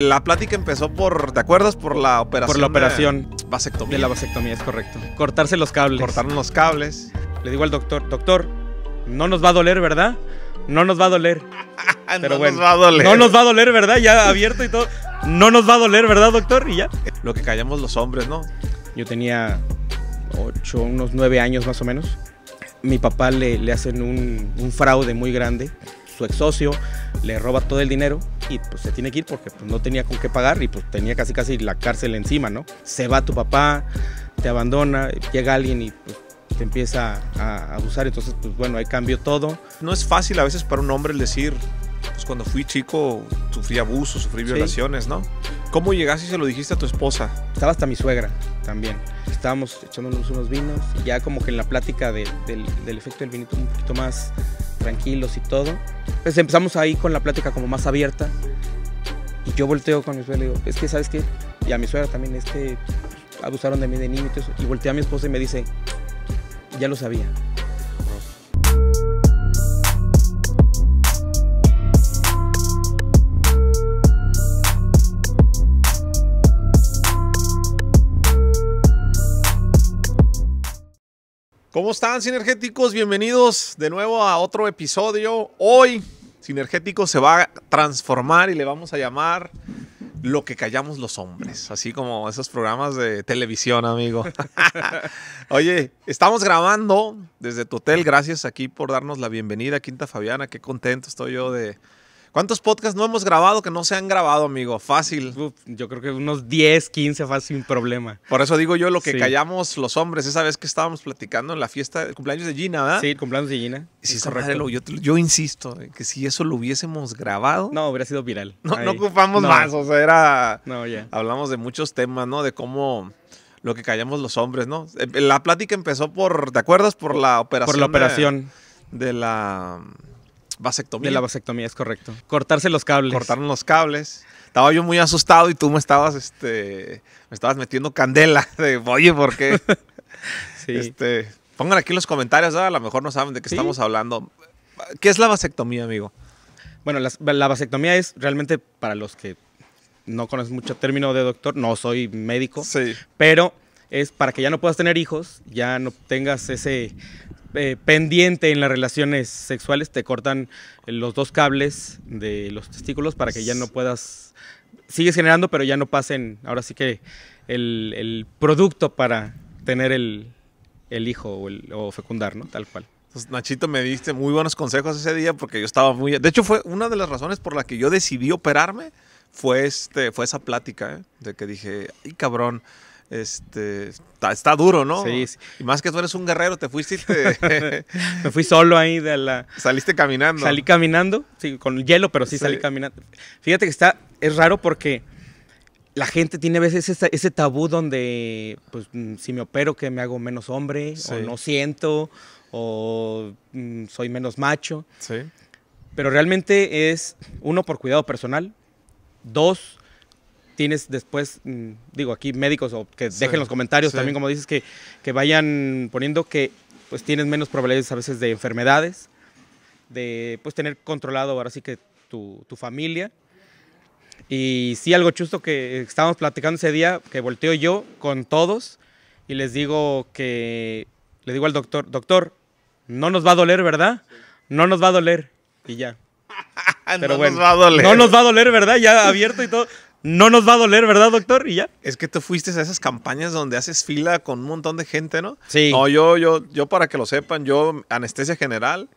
La plática empezó por, ¿te acuerdas? Por la operación. Por la operación. vasectomía. la vasectomía, es correcto. Cortarse los cables. Cortaron los cables. Le digo al doctor, doctor, no nos va a doler, ¿verdad? No nos va a doler. Pero no nos va a doler. No nos va a doler, ¿verdad? Ya abierto y todo. No nos va a doler, ¿verdad, doctor? Y ya. Lo que callamos los hombres, ¿no? Yo tenía ocho, unos nueve años más o menos. Mi papá le, le hacen un, un fraude muy grande su ex socio le roba todo el dinero y pues se tiene que ir porque pues, no tenía con qué pagar y pues tenía casi casi la cárcel encima, ¿no? Se va tu papá, te abandona, llega alguien y pues, te empieza a abusar, entonces pues bueno, ahí cambió todo. No es fácil a veces para un hombre el decir, pues cuando fui chico sufrí abuso, sufrí violaciones, ¿no? ¿Cómo llegaste y se lo dijiste a tu esposa? Estaba hasta mi suegra también. Estábamos echándonos unos vinos y ya como que en la plática del, del efecto del vinito un poquito más tranquilos y todo. Pues empezamos ahí con la plática como más abierta. Y yo volteo con mi suegra y digo, es que, ¿sabes qué? Y a mi suegra también, es que abusaron de mí de niño y todo eso. Y volteé a mi esposa y me dice, ya lo sabía. ¿Cómo están, sinergéticos? Bienvenidos de nuevo a otro episodio. Hoy, sinergético se va a transformar y le vamos a llamar lo que callamos los hombres, así como esos programas de televisión, amigo. Oye, estamos grabando desde tu hotel, gracias aquí por darnos la bienvenida, Quinta Fabiana, qué contento estoy yo de, ¿Cuántos podcasts no hemos grabado que no se han grabado, amigo? Fácil. yo creo que unos 10, 15 fácil, sin problema. Por eso digo yo lo que callamos los hombres. Esa vez que estábamos platicando en la fiesta, de cumpleaños de Gina, ¿verdad? Sí, cumpleaños de Gina. Sí, correcto. Yo, insisto eh, que si eso lo hubiésemos grabado. No, hubiera sido viral. No, ocupamos más. O sea, era. No, ya. Hablamos de muchos temas, ¿no? De cómo lo que callamos los hombres, ¿no? Eh, la plática empezó por, ¿te acuerdas? Por la operación. Por la operación. de la vasectomía. De la vasectomía, es correcto. Cortarse los cables. Cortaron los cables. Estaba yo muy asustado y tú me estabas, este, me estabas metiendo candela. De, Oye, ¿por qué? sí. Este, pongan aquí en los comentarios, a lo mejor no saben de qué estamos hablando. ¿Qué es la vasectomía, amigo? Bueno, la, vasectomía es realmente para los que no conocen mucho término de doctor, no soy médico, pero es para que ya no puedas tener hijos, ya no tengas ese eh, pendiente en las relaciones sexuales, te cortan los dos cables de los testículos para que ya no puedas, sigues generando, pero ya no pasen, ahora sí que el, el producto para tener el, el hijo o, fecundar, ¿no? Tal cual. Pues, Nachito, me diste muy buenos consejos ese día porque yo estaba muy... De hecho, fue una de las razones por la que yo decidí operarme fue, este, fue esa plática, ¿eh? de que dije, ay, cabrón, este, está, duro, ¿no? Sí, Y más que tú eres un guerrero, te fuiste Me fui solo ahí de la... Saliste caminando. Salí caminando, sí, con hielo, pero sí, salí caminando. Fíjate que está, es raro porque la gente tiene a veces ese, tabú donde, pues, mm, si me opero, que me hago menos hombre, o no siento, o mm, soy menos macho. Sí. Pero realmente es, uno, por cuidado personal, dos, tienes después, mm, digo aquí médicos o que dejen los comentarios también, como dices, que, que vayan poniendo que pues tienes menos probabilidades a veces de enfermedades, de pues tener controlado ahora sí que tu, familia. Y sí, algo chusto que estábamos platicando ese día, que volteo yo con todos y les digo que, le digo al doctor, doctor, no nos va a doler, ¿verdad? No nos va a doler. Y ya. no nos va a doler. No nos va a doler, ¿verdad? Ya abierto y todo no nos va a doler, ¿verdad, doctor? Y ya. Es que tú fuiste a esas campañas donde haces fila con un montón de gente, ¿no? Sí. No, yo, yo, yo para que lo sepan, yo anestesia general.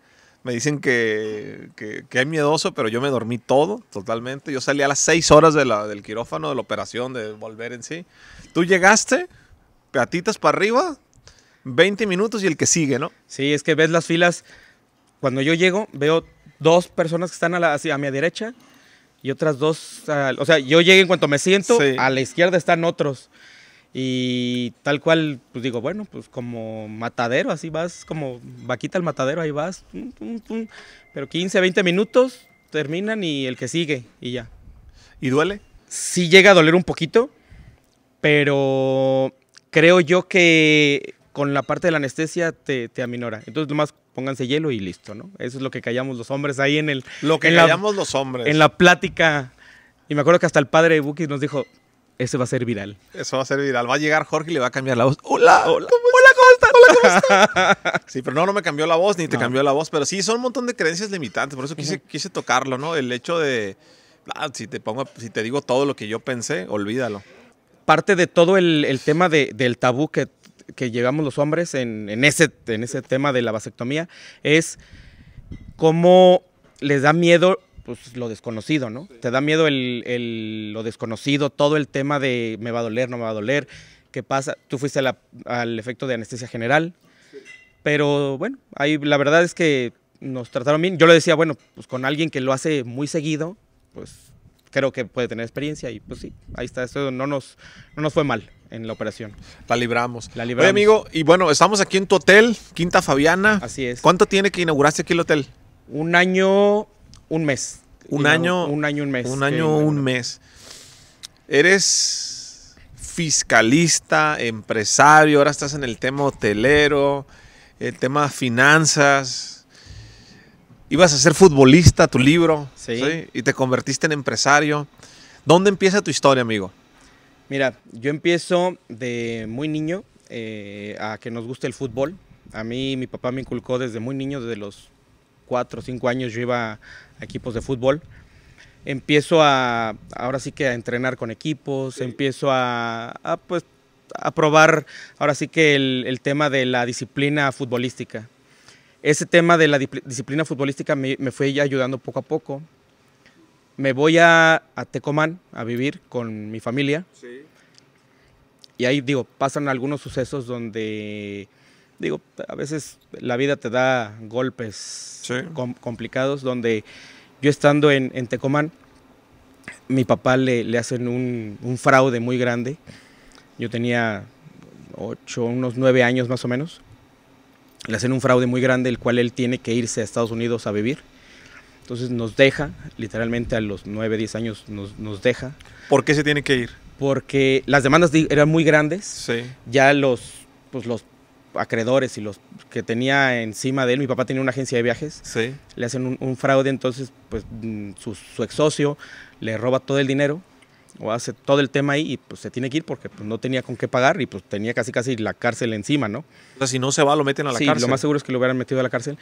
Me dicen que, que, que es miedoso, pero yo me dormí todo, totalmente. Yo salí a las seis horas del quirófano, de la operación, de volver en sí. Tú llegaste, patitas para arriba, 20 minutos y el que sigue, ¿no? Sí, es que ves las filas. Cuando yo llego, veo dos personas que están a, a mi derecha y otras dos, ah, o sea, yo llegué en cuanto me siento, a la izquierda están otros. Y tal cual, pues digo, bueno, pues como matadero, así vas, como vaquita al matadero, ahí vas. Pero 15, 20 minutos terminan y el que sigue y ya. ¿Y duele? Sí llega a doler un poquito, pero creo yo que con la parte de la anestesia te, aminora. Entonces, nomás pónganse hielo y listo, ¿no? Eso es lo que callamos los hombres ahí en el... Lo que callamos los hombres. En la plática. Y me acuerdo que hasta el padre de Buki nos dijo, ese va a ser viral. Eso va a ser viral. Va a llegar Jorge y le va a cambiar la voz. Hola, hola, ¿cómo hola, estás? Hola, ¿cómo estás? sí, pero no, no me cambió la voz, ni te cambió la voz. Pero sí, son un montón de creencias limitantes. Por eso quise, quise tocarlo, ¿no? El hecho de, ah, si te pongo, si te digo todo lo que yo pensé, olvídalo. Parte de todo el, tema del tabú que que llevamos los hombres en, ese, en ese tema de la vasectomía es cómo les da miedo pues lo desconocido, ¿no? Te da miedo lo desconocido, todo el tema de me va a doler, no me va a doler, qué pasa. Tú fuiste al efecto de anestesia general, pero bueno, ahí la verdad es que nos trataron bien. Yo le decía, bueno, pues con alguien que lo hace muy seguido, pues creo que puede tener experiencia y pues sí, ahí está, eso no nos, no nos fue mal en la operación. La libramos. La libramos. Oye, amigo, y bueno, estamos aquí en tu hotel, Quinta Fabiana. Así es. ¿Cuánto tiene que inauguraste aquí el hotel? Un año, un mes. Un año. Un año, un mes. Un año, un mes. Eres fiscalista, empresario, ahora estás en el tema hotelero, el tema finanzas. Ibas a ser futbolista, tu libro, ¿sí? y te convertiste en empresario. ¿Dónde empieza tu historia, amigo? Mira, yo empiezo de muy niño eh, a que nos guste el fútbol. A mí mi papá me inculcó desde muy niño, desde los 4 o 5 años yo iba a equipos de fútbol. Empiezo a, ahora sí que a entrenar con equipos, empiezo a, pues, a probar ahora sí que el, tema de la disciplina futbolística ese tema de la disciplina futbolística me, me, fue ya ayudando poco a poco me voy a, Tecomán a vivir con mi familia. Y ahí, digo, pasan algunos sucesos donde, digo, a veces la vida te da golpes complicados, donde yo estando en, en Tecomán, mi papá le, hacen un, un, fraude muy grande. Yo tenía ocho, unos nueve años más o menos. Le hacen un fraude muy grande, el cual él tiene que irse a Estados Unidos a vivir. Entonces nos deja, literalmente a los 9, 10 años nos, deja. ¿Por qué se tiene que ir? Porque las demandas eran muy grandes. Sí. Ya los, pues, los acreedores y los que tenía encima de él, mi papá tenía una agencia de viajes, sí. le hacen un, fraude, entonces pues su, ex socio le roba todo el dinero o hace todo el tema ahí y pues se tiene que ir porque pues, no tenía con qué pagar y pues tenía casi casi la cárcel encima, ¿no? O sea, si no se va lo meten a la cárcel. Sí, lo más seguro es que lo hubieran metido a la cárcel.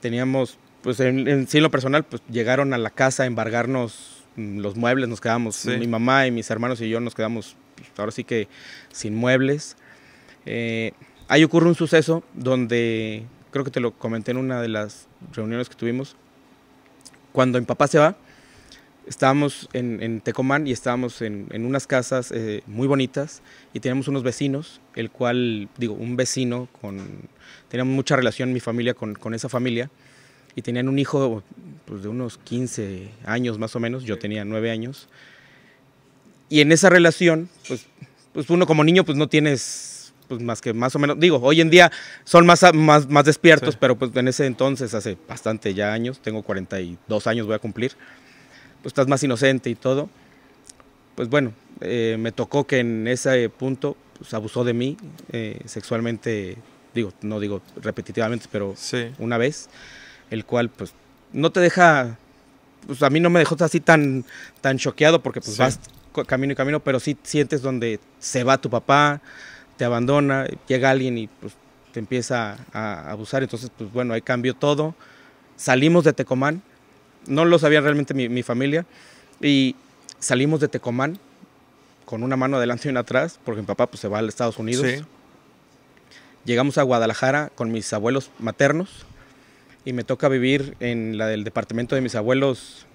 Teníamos pues en, en, sí, lo personal, pues llegaron a la casa a embargarnos mm, los muebles, nos quedamos, mi mamá y mis hermanos y yo nos quedamos pues, ahora sí que sin muebles. Eh, ahí ocurre un suceso donde, creo que te lo comenté en una de las reuniones que tuvimos, cuando mi papá se va, estábamos en, Tecomán y estábamos en, unas casas eh, muy bonitas y teníamos unos vecinos, el cual, digo, un vecino con, teníamos mucha relación mi familia con, con esa familia y tenían un hijo pues, de unos 15 años más o menos, yo tenía 9 años. Y en esa relación, pues, pues uno como niño pues no tienes pues más que más o menos, digo, hoy en día son más, más, más despiertos, pero pues en ese entonces, hace bastante ya años, tengo 42 años, voy a cumplir, pues estás más inocente y todo. Pues bueno, eh, me tocó que en ese punto pues, abusó de mí eh, sexualmente, digo, no digo repetitivamente, pero una vez el cual pues no te deja, pues a mí no me dejó así tan tan choqueado porque pues vas camino y camino, pero sí sientes donde se va tu papá, te abandona, llega alguien y pues te empieza a, abusar, entonces pues bueno, ahí cambió todo, salimos de Tecomán, no lo sabía realmente mi, familia, y salimos de Tecomán con una mano adelante y una atrás, porque mi papá pues, se va a Estados Unidos. Llegamos a Guadalajara con mis abuelos maternos, y me toca vivir en la del departamento de mis abuelos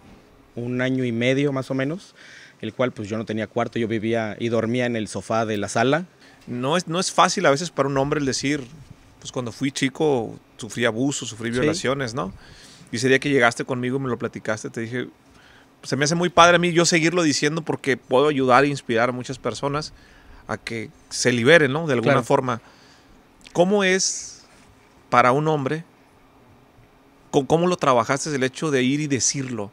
un año y medio más o menos, el cual pues yo no tenía cuarto, yo vivía y dormía en el sofá de la sala. No es, no es fácil a veces para un hombre el decir, pues cuando fui chico sufrí abusos, sufrí violaciones, ¿no? Y ese día que llegaste conmigo y me lo platicaste, te dije, se me hace muy padre a mí yo seguirlo diciendo porque puedo ayudar e inspirar a muchas personas a que se liberen, ¿no? De alguna forma. ¿Cómo es para un hombre ¿Cómo lo trabajaste el hecho de ir y decirlo?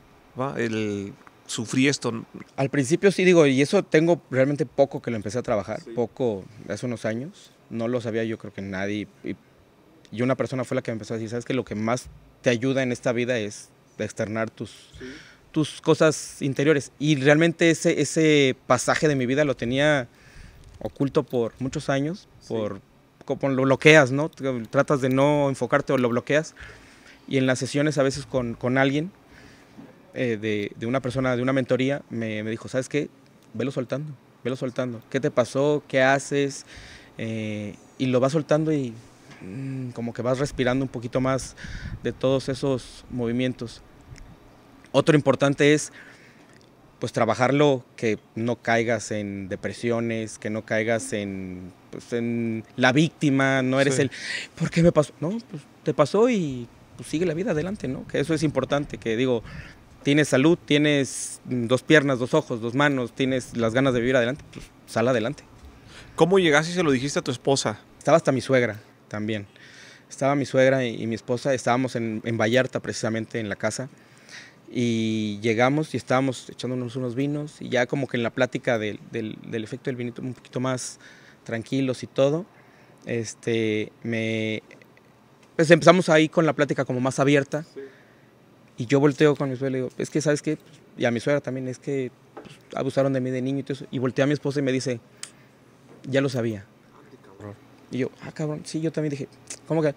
El, sufrí esto. Al principio sí digo, y eso tengo realmente poco que lo empecé a trabajar, poco, hace unos años, no lo sabía yo creo que nadie, y, una persona fue la que me empezó a decir, sabes que lo que más te ayuda en esta vida es externar tus, tus cosas interiores. Y realmente ese, ese pasaje de mi vida lo tenía oculto por muchos años, por lo bloqueas, ¿no? Tratas de no enfocarte o lo bloqueas y en las sesiones a veces con, alguien, eh, de, de, una persona, de una mentoría, me, dijo, ¿sabes qué? Velo soltando, velo soltando. ¿Qué te pasó? ¿Qué haces? Eh, y lo vas soltando y mm, como que vas respirando un poquito más de todos esos movimientos. Otro importante es pues trabajarlo que no caigas en depresiones, que no caigas en, pues, en la víctima, no eres el, ¿por qué me pasó? No, pues te pasó y pues, sigue la vida adelante, ¿no? Que eso es importante, que digo, tienes salud, tienes mm, dos piernas, dos ojos, dos manos, tienes las ganas de vivir adelante, pues sal adelante. ¿Cómo llegaste y se lo dijiste a tu esposa? Estaba hasta mi suegra también. Estaba mi suegra y, mi esposa, estábamos en, Vallarta precisamente en la casa y llegamos y estábamos echándonos unos vinos y ya como que en la plática del, del, del efecto del vinito un poquito más tranquilos y todo, este, me, pues empezamos ahí con la plática como más abierta. Y yo volteo con mi suegra y le digo, es que, ¿sabes que Y a mi suegra también, es que pues, abusaron de mí de niño y todo eso. Y volteé a mi esposa y me dice, ya lo sabía. Ah, y yo, ah, cabrón, sí, yo también dije, ¿cómo que?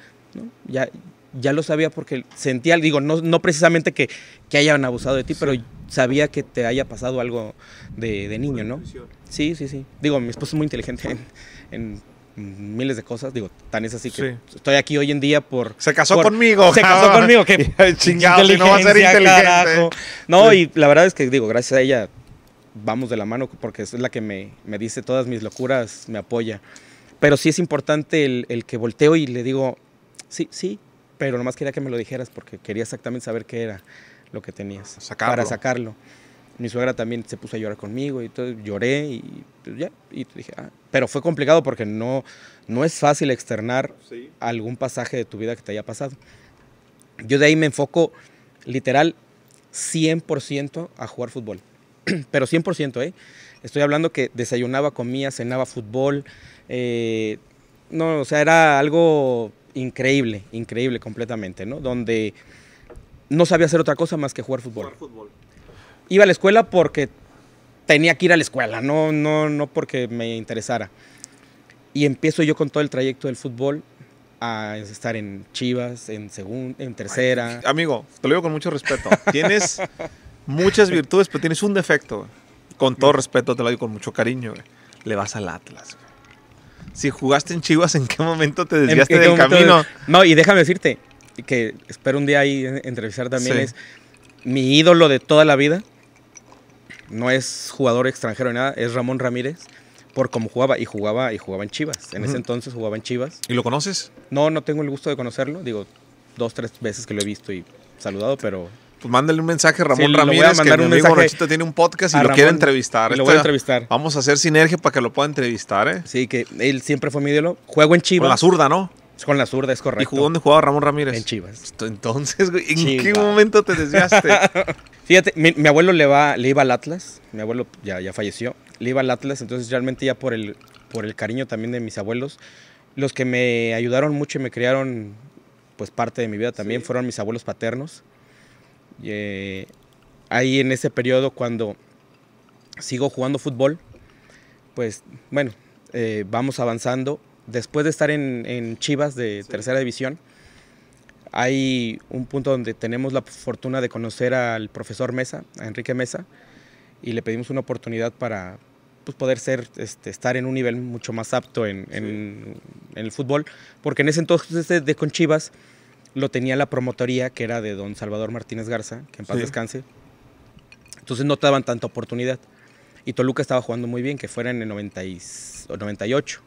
ya, ya lo sabía porque sentía, digo, no, no precisamente que, hayan abusado de ti, pero sabía que te haya pasado algo de, niño, ¿no? Sí, sí, sí. Digo, mi esposa es muy inteligente en miles de cosas. Digo, tan es así que estoy aquí hoy en día por. Se casó conmigo. Se casó conmigo. Que chingado, no inteligente. No, y la verdad es que, digo, gracias a ella vamos de la mano porque es la que me, me dice todas mis locuras, me apoya. Pero sí es importante el, el, que volteo y le digo, sí, sí, pero nomás quería que me lo dijeras porque quería exactamente saber qué era lo que tenías. Para sacarlo mi suegra también se puso a llorar conmigo y todo, lloré y pues, ya, dije, ah". pero fue complicado porque no, no es fácil externar algún pasaje de tu vida que te haya pasado. Yo de ahí me enfoco literal 100% a jugar fútbol, pero 100%, ¿eh? Estoy hablando que desayunaba, comía, cenaba fútbol, eh, no, o sea, era algo increíble, increíble completamente, ¿no? Donde no sabía hacer otra cosa más que jugar fútbol. Jugar fútbol iba a la escuela porque tenía que ir a la escuela, no, no, no porque me interesara. Y empiezo yo con todo el trayecto del fútbol a estar en Chivas, en segunda, en tercera. amigo, te lo digo con mucho respeto. Tienes muchas virtudes, pero tienes un defecto. Con todo respeto, te lo digo con mucho cariño. Le vas al Atlas. Si jugaste en Chivas, ¿en qué momento te desviaste del camino? No, y déjame decirte, que espero un día ahí entrevistar también, es mi ídolo de toda la vida no es jugador extranjero ni nada, es Ramón Ramírez por cómo jugaba y jugaba y jugaba en Chivas. En ese entonces jugaba en Chivas. ¿Y lo conoces? No, no tengo el gusto de conocerlo. Digo, dos, tres veces que lo he visto y saludado, pero pues mándale un mensaje a Ramón Ramírez, que un tiene un podcast y lo quiere entrevistar. lo voy a entrevistar. Vamos a hacer sinergia para que lo pueda entrevistar, ¿eh? Sí, que él siempre fue mi ídolo. Juego en Chivas. Con la zurda, ¿no? Es con la zurda, es correcto. ¿Y dónde jugaba Ramón Ramírez? En Chivas. Pues, entonces, ¿en qué momento te desviaste? Fíjate, mi, abuelo le, va, le iba al Atlas. Mi abuelo ya, ya falleció. Le iba al Atlas, entonces realmente ya por el, por el cariño también de mis abuelos, los que me ayudaron mucho y me criaron pues parte de mi vida también fueron mis abuelos paternos. Eh, ahí en ese periodo cuando sigo jugando fútbol, pues bueno, eh, vamos avanzando después de estar en, Chivas de tercera división, hay un punto donde tenemos la fortuna de conocer al profesor Mesa, a Enrique Mesa, y le pedimos una oportunidad para pues, poder ser, este, estar en un nivel mucho más apto en, el fútbol, porque en ese entonces este de, con Chivas lo tenía la promotoría que era de don Salvador Martínez Garza, que en paz descanse. Entonces no te daban tanta oportunidad. Y Toluca estaba jugando muy bien, que fuera en el 98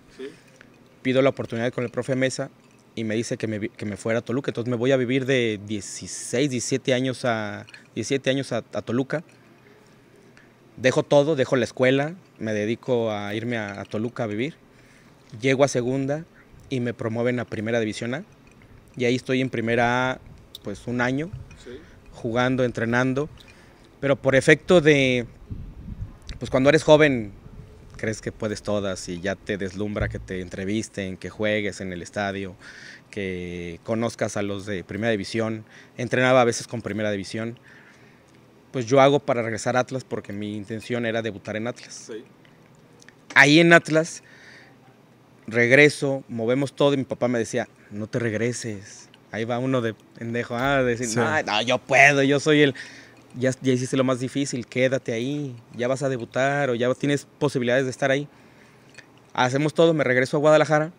pido la oportunidad con el profe Mesa y me dice que me, que me fuera a Toluca. Entonces me voy a vivir de 16, 17 años a, 17 años a, Toluca. Dejo todo, dejo la escuela, me dedico a irme a, Toluca a vivir. Llego a segunda y me promueven a primera división A. Y ahí estoy en primera A pues un año, jugando, entrenando. Pero por efecto de, pues cuando eres joven crees que puedes todas y ya te deslumbra que te entrevisten, que juegues en el estadio, que conozcas a los de primera división. Entrenaba a veces con primera división. Pues yo hago para regresar a Atlas porque mi intención era debutar en Atlas. Ahí en Atlas regreso, movemos todo y mi papá me decía, no te regreses. Ahí va uno de pendejo ah, decir, no, yo puedo, yo soy el ya, hiciste lo más difícil, quédate ahí, ya vas a debutar o ya tienes posibilidades de estar ahí. Hacemos todo, me regreso a Guadalajara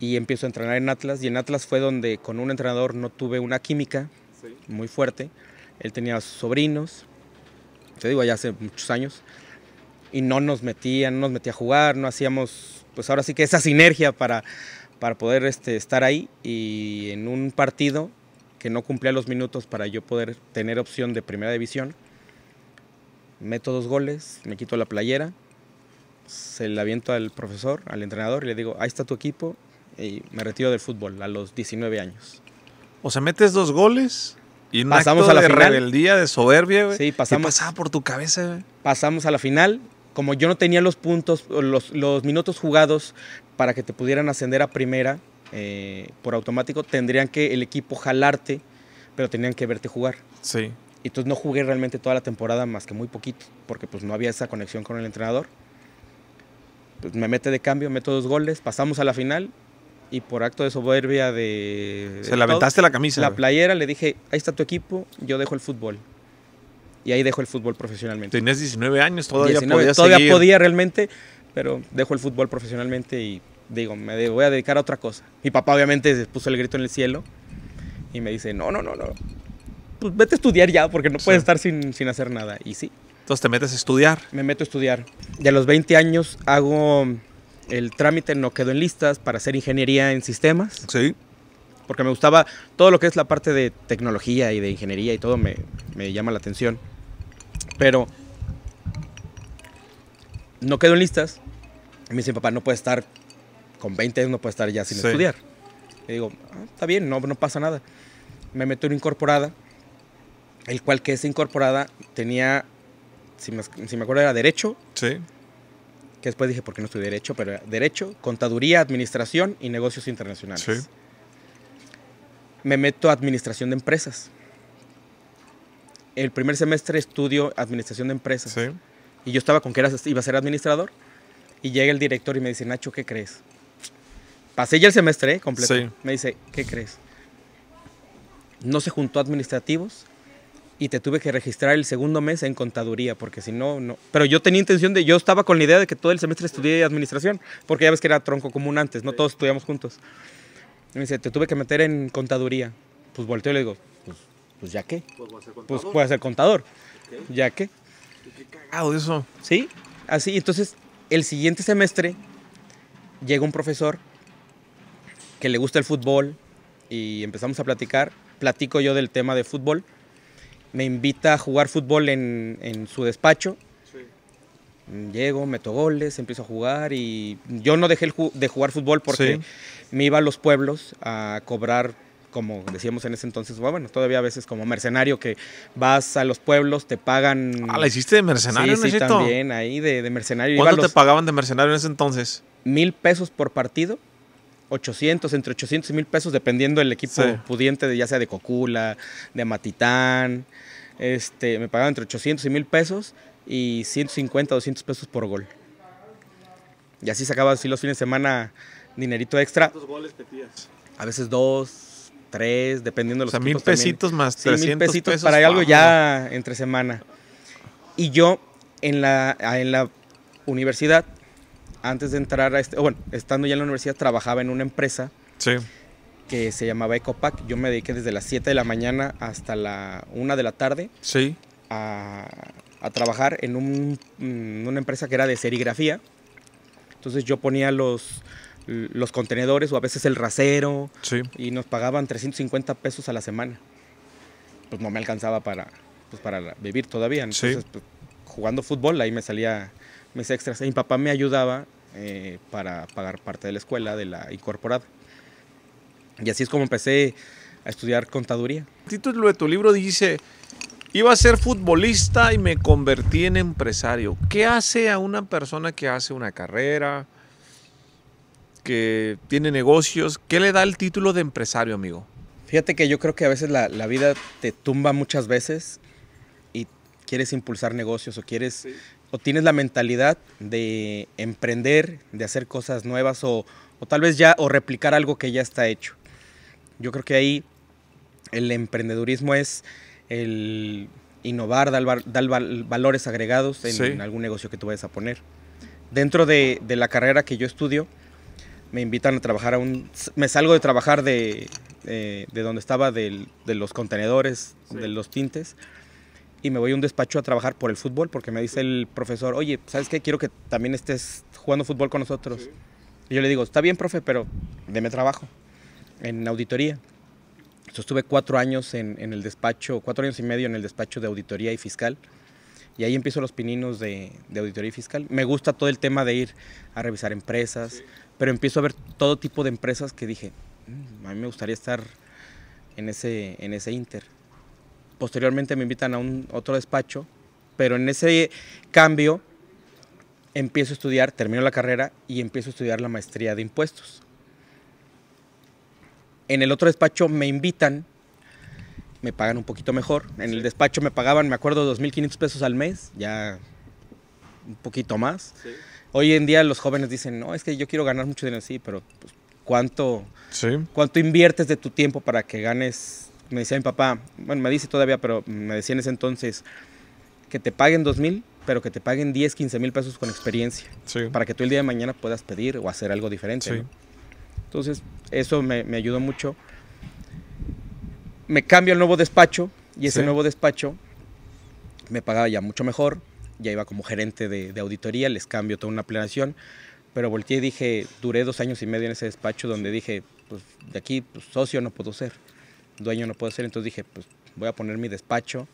y empiezo a entrenar en Atlas. Y en Atlas fue donde con un entrenador no tuve una química muy fuerte. Él tenía sobrinos, te digo, ya hace muchos años, y no nos metía, no nos metía a jugar, no hacíamos, pues ahora sí que esa sinergia para, para poder este, estar ahí. Y en un partido que no cumplía los minutos para yo poder tener opción de primera división. Meto dos goles, me quito la playera, se la aviento al profesor, al entrenador, y le digo, ahí está tu equipo, y me retiro del fútbol a los 19 años. O sea, metes dos goles y pasamos a la de final. rebeldía, de soberbia, güey. Sí, pasamos. pasaba por tu cabeza, Pasamos a la final. Como yo no tenía los puntos, los, los minutos jugados para que te pudieran ascender a primera, eh, por automático, tendrían que el equipo jalarte, pero tenían que verte jugar. Sí. Y entonces no jugué realmente toda la temporada, más que muy poquito, porque pues no había esa conexión con el entrenador. Pues me mete de cambio, meto dos goles, pasamos a la final y por acto de soberbia de... Se la aventaste la camisa. La playera, le dije, ahí está tu equipo, yo dejo el fútbol. Y ahí dejo el fútbol profesionalmente. Tenías 19 años, todavía podía Todavía podía realmente, pero dejo el fútbol profesionalmente y digo, me voy a dedicar a otra cosa. Mi papá obviamente puso el grito en el cielo y me dice, no, no, no, no, pues vete a estudiar ya porque no puedes estar sin, sin, hacer nada. Y sí. Entonces te metes a estudiar. Me meto a estudiar. Y a los 20 años hago el trámite, no quedo en listas para hacer ingeniería en sistemas. Sí. Porque me gustaba todo lo que es la parte de tecnología y de ingeniería y todo me, me llama la atención. Pero no quedo en listas. me dice, papá, no puedes estar con 20 años no puede estar ya sin estudiar. Y digo, ah, está bien, no, no pasa nada. Me meto en incorporada, el cual que es incorporada tenía, si me, acuerdo, era derecho. Sí. Que después dije, ¿por qué no estoy derecho? Pero era derecho, contaduría, administración y negocios internacionales. Sí. Me meto a administración de empresas. El primer semestre estudio administración de empresas. Sí. Y yo estaba con que era, iba a ser administrador. Y llega el director y me dice, Nacho, ¿qué crees? pasé ya el semestre eh, completo. Me dice, ¿qué crees? No se juntó administrativos y te tuve que registrar el segundo mes en contaduría, porque si no, no. Pero yo tenía intención de, yo estaba con la idea de que todo el semestre estudié administración, porque ya ves que era tronco común antes, no todos estudiamos juntos. me dice, te tuve que meter en contaduría. Pues volteo y le digo, pues, pues ya qué. Pues voy pues, ser contador. Ya qué. Qué cagado eso. Sí, así. Entonces, el siguiente semestre llega un profesor que le gusta el fútbol y empezamos a platicar. Platico yo del tema de fútbol. Me invita a jugar fútbol en, su despacho. Llego, meto goles, empiezo a jugar y yo no dejé de jugar fútbol porque me iba a los pueblos a cobrar como decíamos en ese entonces, bueno, todavía a veces como mercenario que vas a los pueblos, te pagan. Ah, la hiciste de mercenario, sí, también ahí de, mercenario. ¿Cuánto te pagaban de mercenario en ese entonces? Mil pesos por partido. 800, entre 800 y 1000 pesos, dependiendo del equipo pudiente, ya sea de Cocula, de Matitán. Este, me pagaban entre 800 y 1000 pesos y 150, 200 pesos por gol. Y así sacaba así los fines de semana dinerito extra. ¿Cuántos goles metías? A veces dos, tres, dependiendo de los o sea, mil pesitos más 300 pesos para algo ya entre semana. Y yo en la, en la universidad antes de entrar a este, bueno, estando ya en la universidad, trabajaba en una empresa sí. que se llamaba Ecopac. Yo me dediqué desde las 7 de la mañana hasta la 1 de la tarde sí. a, trabajar en mm, una empresa que era de serigrafía. Entonces yo ponía los, contenedores o a veces el rasero y nos pagaban 350 pesos a la semana. Pues no me alcanzaba para, pues, vivir todavía. Entonces, pues, jugando fútbol, ahí me salía mis extras. mi papá me ayudaba eh, para pagar parte de la escuela, de la incorporada. Y así es como empecé a estudiar contaduría. El título de tu libro dice, iba a ser futbolista y me convertí en empresario. ¿Qué hace a una persona que hace una carrera, que tiene negocios? ¿Qué le da el título de empresario, amigo? Fíjate que yo creo que a veces la, vida te tumba muchas veces y quieres impulsar negocios o quieres o tienes la mentalidad de emprender, de hacer cosas nuevas o, tal vez ya o replicar algo que ya está hecho. Yo creo que ahí el emprendedurismo es el innovar, dar, valores agregados en, algún negocio que tú vayas a poner. Dentro de, la carrera que yo estudio, me invitan a trabajar a un... Me salgo de trabajar de, eh, donde estaba, de los contenedores, de los tintes, y me voy a un despacho a trabajar por el fútbol porque me dice el profesor, oye, ¿sabes qué? Quiero que también estés jugando fútbol con nosotros. Y yo le digo, está bien, profe, pero deme trabajo en auditoría. Entonces, estuve cuatro años en, en, el despacho, cuatro años y medio en el despacho de auditoría y fiscal. Y ahí empiezo los pininos de, de auditoría y fiscal. Me gusta todo el tema de ir a revisar empresas, pero empiezo a ver todo tipo de empresas que dije, mm, a mí me gustaría estar en ese, en ese Inter posteriormente me invitan a un otro despacho, pero en ese cambio empiezo a estudiar, termino la carrera y empiezo a estudiar la maestría de impuestos. En el otro despacho me invitan, me pagan un poquito mejor. En el despacho me pagaban, me acuerdo, 2.500 pesos al mes, ya un poquito más. Hoy en día los jóvenes dicen, no, es que yo quiero ganar mucho dinero, sí, pero pues, ¿cuánto, ¿cuánto inviertes de tu tiempo para que ganes me decía mi papá, bueno, me dice todavía, pero me decía en ese entonces, que te paguen dos mil, pero que te paguen 10, 15 mil pesos con experiencia. Para que tú el día de mañana puedas pedir o hacer algo diferente. Entonces, eso me, ayudó mucho. Me cambio al nuevo despacho y ese nuevo despacho me pagaba ya mucho mejor. Ya iba como gerente de, auditoría, les cambio toda una planeación. Pero volteé y dije, duré dos años y medio en ese despacho donde dije, pues de aquí pues, socio no puedo ser dueño no puedo ser, entonces dije, pues voy a poner mi despacho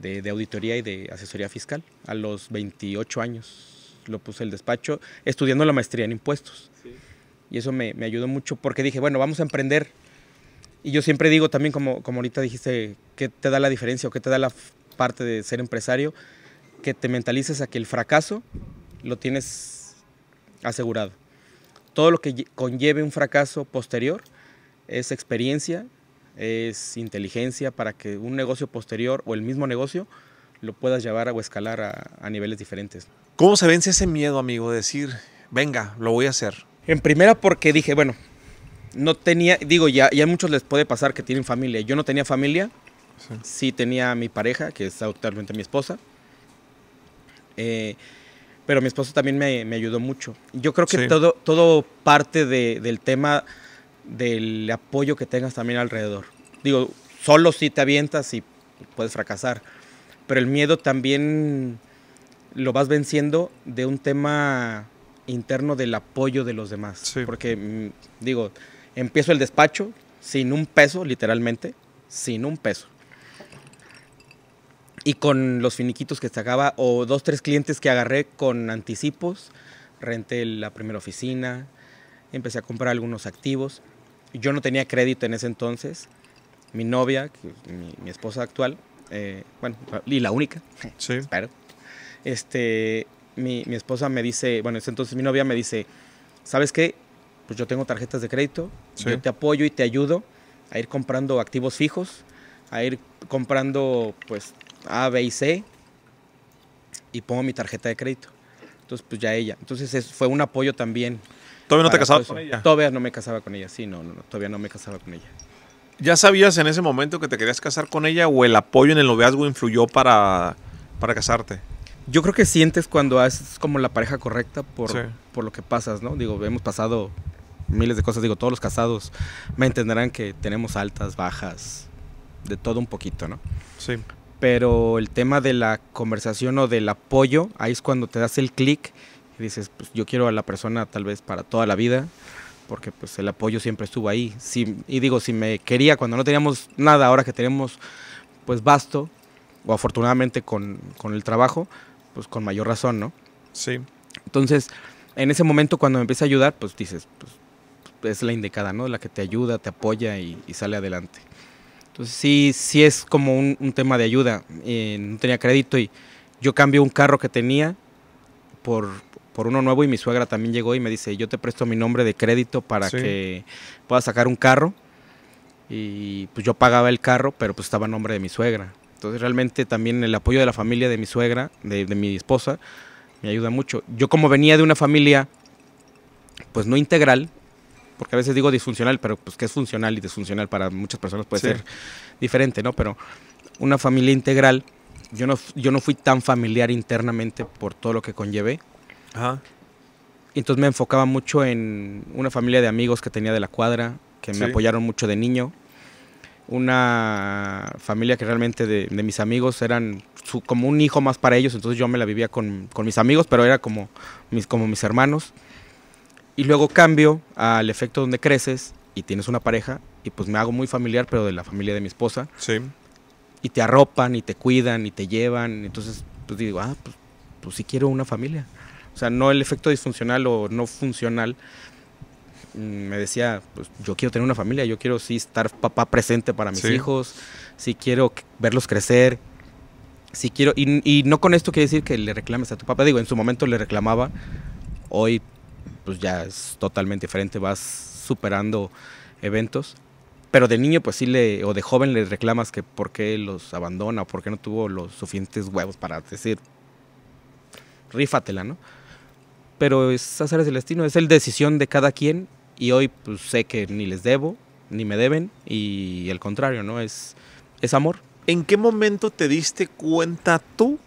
de, auditoría y de asesoría fiscal a los 28 años. Lo puse el despacho estudiando la maestría en impuestos. Y eso me, me, ayudó mucho porque dije, bueno, vamos a emprender. Y yo siempre digo también, como, como ahorita dijiste, ¿qué te da la diferencia o qué te da la parte de ser empresario? Que te mentalices a que el fracaso lo tienes asegurado. Todo lo que conlleve un fracaso posterior es experiencia es inteligencia para que un negocio posterior o el mismo negocio lo puedas llevar o escalar a, niveles diferentes. ¿Cómo se vence ese miedo, amigo, de decir, venga, lo voy a hacer? En primera porque dije, bueno, no tenía, digo, ya, ya a muchos les puede pasar que tienen familia. Yo no tenía familia, sí, tenía mi pareja, que es actualmente mi esposa. Eh, pero mi esposo también me, ayudó mucho. Yo creo que todo, parte del tema del apoyo que tengas también alrededor. Digo, solo si te avientas y puedes fracasar, pero el miedo también lo vas venciendo de un tema interno del apoyo de los demás. Porque, mm, digo, empiezo el despacho sin un peso, literalmente, sin un peso. Y con los finiquitos que sacaba, o dos, tres clientes que agarré con anticipos, renté la primera oficina, empecé a comprar algunos activos yo no tenía crédito en ese entonces. Mi novia, mi, esposa actual, eh, bueno, y la única, sí. este, mi, mi, esposa me dice, bueno, ese entonces mi novia me dice, ¿sabes qué? Pues yo tengo tarjetas de crédito, yo te apoyo y te ayudo a ir comprando activos fijos, a ir comprando pues A, B y C y pongo mi tarjeta de crédito. Entonces, pues ya ella. Entonces, fue un apoyo también ¿Todavía no te casabas con ella? Todavía no me casaba con ella, sí, no, no, todavía no me casaba con ella. ¿Ya sabías en ese momento que te querías casar con ella o el apoyo en el noviazgo influyó para, para casarte? Yo creo que sientes cuando haces como la pareja correcta por, por lo que pasas, ¿no? Digo, hemos pasado miles de cosas, digo, todos los casados me entenderán que tenemos altas, bajas, de todo un poquito, ¿no? Sí. Pero el tema de la conversación o del apoyo, ahí es cuando te das el clic dices, pues yo quiero a la persona tal vez para toda la vida, porque pues el apoyo siempre estuvo ahí. y digo, si me quería cuando no teníamos nada, ahora que tenemos pues vasto, o afortunadamente con, el trabajo, pues con mayor razón, ¿no? Sí. Entonces, en ese momento cuando me empieza a ayudar, pues dices, pues, es la indicada, ¿no? La que te ayuda, te apoya y, sale adelante. Entonces sí, sí es como un, tema de ayuda. Eh, no tenía crédito y yo cambio un carro que tenía por, por uno nuevo y mi suegra también llegó y me dice, yo te presto mi nombre de crédito para que puedas sacar un carro. Y pues yo pagaba el carro, pero pues estaba a nombre de mi suegra. Entonces realmente también el apoyo de la familia de mi suegra, de, mi esposa, me ayuda mucho. Yo como venía de una familia, pues no integral, porque a veces digo disfuncional, pero pues que es funcional y disfuncional para muchas personas puede ser diferente, ¿no? Pero una familia integral, yo no, yo no fui tan familiar internamente por todo lo que conllevé. Ajá. Y entonces me enfocaba mucho en una familia de amigos que tenía de la cuadra, que me apoyaron mucho de niño. Una familia que realmente de, mis amigos eran como un hijo más para ellos, entonces yo me la vivía con, mis amigos, pero era como mis, como mis hermanos. Y luego cambio al efecto donde creces y tienes una pareja y pues me hago muy familiar, pero de la familia de mi esposa. Sí. Y te arropan y te cuidan y te llevan. Entonces, pues digo, ah, pues, pues sí quiero una familia. O sea, no el efecto disfuncional o no funcional. Mm, me decía, pues yo quiero tener una familia, yo quiero sí estar papá presente para mis hijos, sí quiero verlos crecer, sí quiero... Y, no con esto quiere decir que le reclames a tu papá, digo, en su momento le reclamaba, hoy pues ya es totalmente diferente, vas superando eventos, pero de niño pues sí le o de joven le reclamas que por qué los abandona o por qué no tuvo los suficientes huevos para decir rífatela, ¿no? pero es azar es el destino, es la decisión de cada quien y hoy pues, sé que ni les debo, ni me deben y el contrario, ¿no? Es, es amor. ¿En qué momento te diste cuenta tú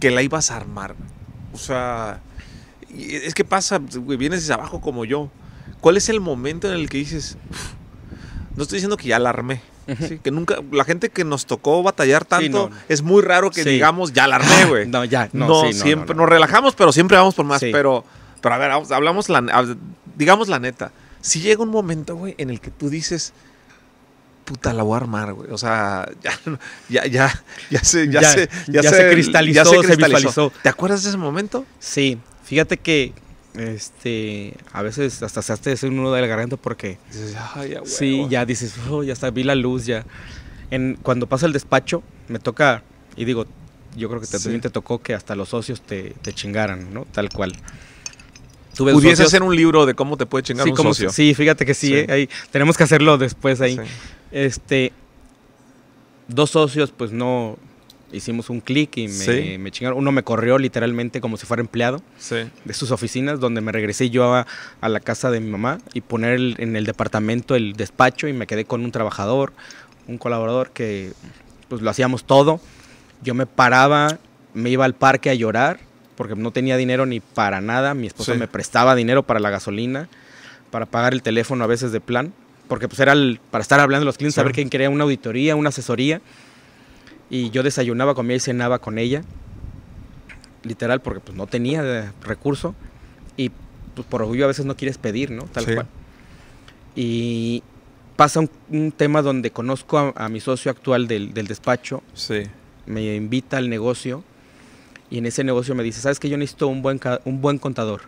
que la ibas a armar? O sea, es que pasa, vienes desde abajo como yo. ¿Cuál es el momento en el que dices, no estoy diciendo que ya la armé, que nunca, la gente que nos tocó batallar tanto, es muy raro que digamos, ya la armé, güey. no, ya, no, siempre, nos relajamos, pero siempre vamos por más. Pero, pero a ver, hablamos, digamos la neta. Si llega un momento, güey, en el que tú dices, puta, la voy a armar, güey. O sea, ya, ya, se, cristalizó, se cristalizó. ¿Te acuerdas de ese momento? Sí, fíjate que este, a veces hasta se hace un nudo de la garganta porque ya, sí, ya dices, oh, ya está, vi la luz ya. En, cuando pasa el despacho, me toca, y digo, yo creo que también te tocó que hasta los socios te, chingaran, ¿no? Tal cual. Pudiese hacer un libro de cómo te puede chingar sí, un socio. Sí, fíjate que sí, eh, ahí, tenemos que hacerlo después ahí. Este, dos socios, pues no, hicimos un clic y me, chingaron. Uno me corrió literalmente como si fuera empleado de sus oficinas, donde me regresé yo a, la casa de mi mamá y poner en el departamento el despacho y me quedé con un trabajador, un colaborador que pues, lo hacíamos todo. Yo me paraba, me iba al parque a llorar porque no tenía dinero ni para nada. Mi esposo me prestaba dinero para la gasolina, para pagar el teléfono a veces de plan porque pues era para estar hablando de los clientes, saber quién quería una auditoría, una asesoría. Y yo desayunaba, comía y cenaba con ella, literal, porque pues no tenía eh, recurso. Y pues, por orgullo a veces no quieres pedir, ¿no? Tal cual. Y pasa un, tema donde conozco a, mi socio actual del, despacho. Sí. Me invita al negocio y en ese negocio me dice, ¿sabes que Yo necesito un buen, un buen contador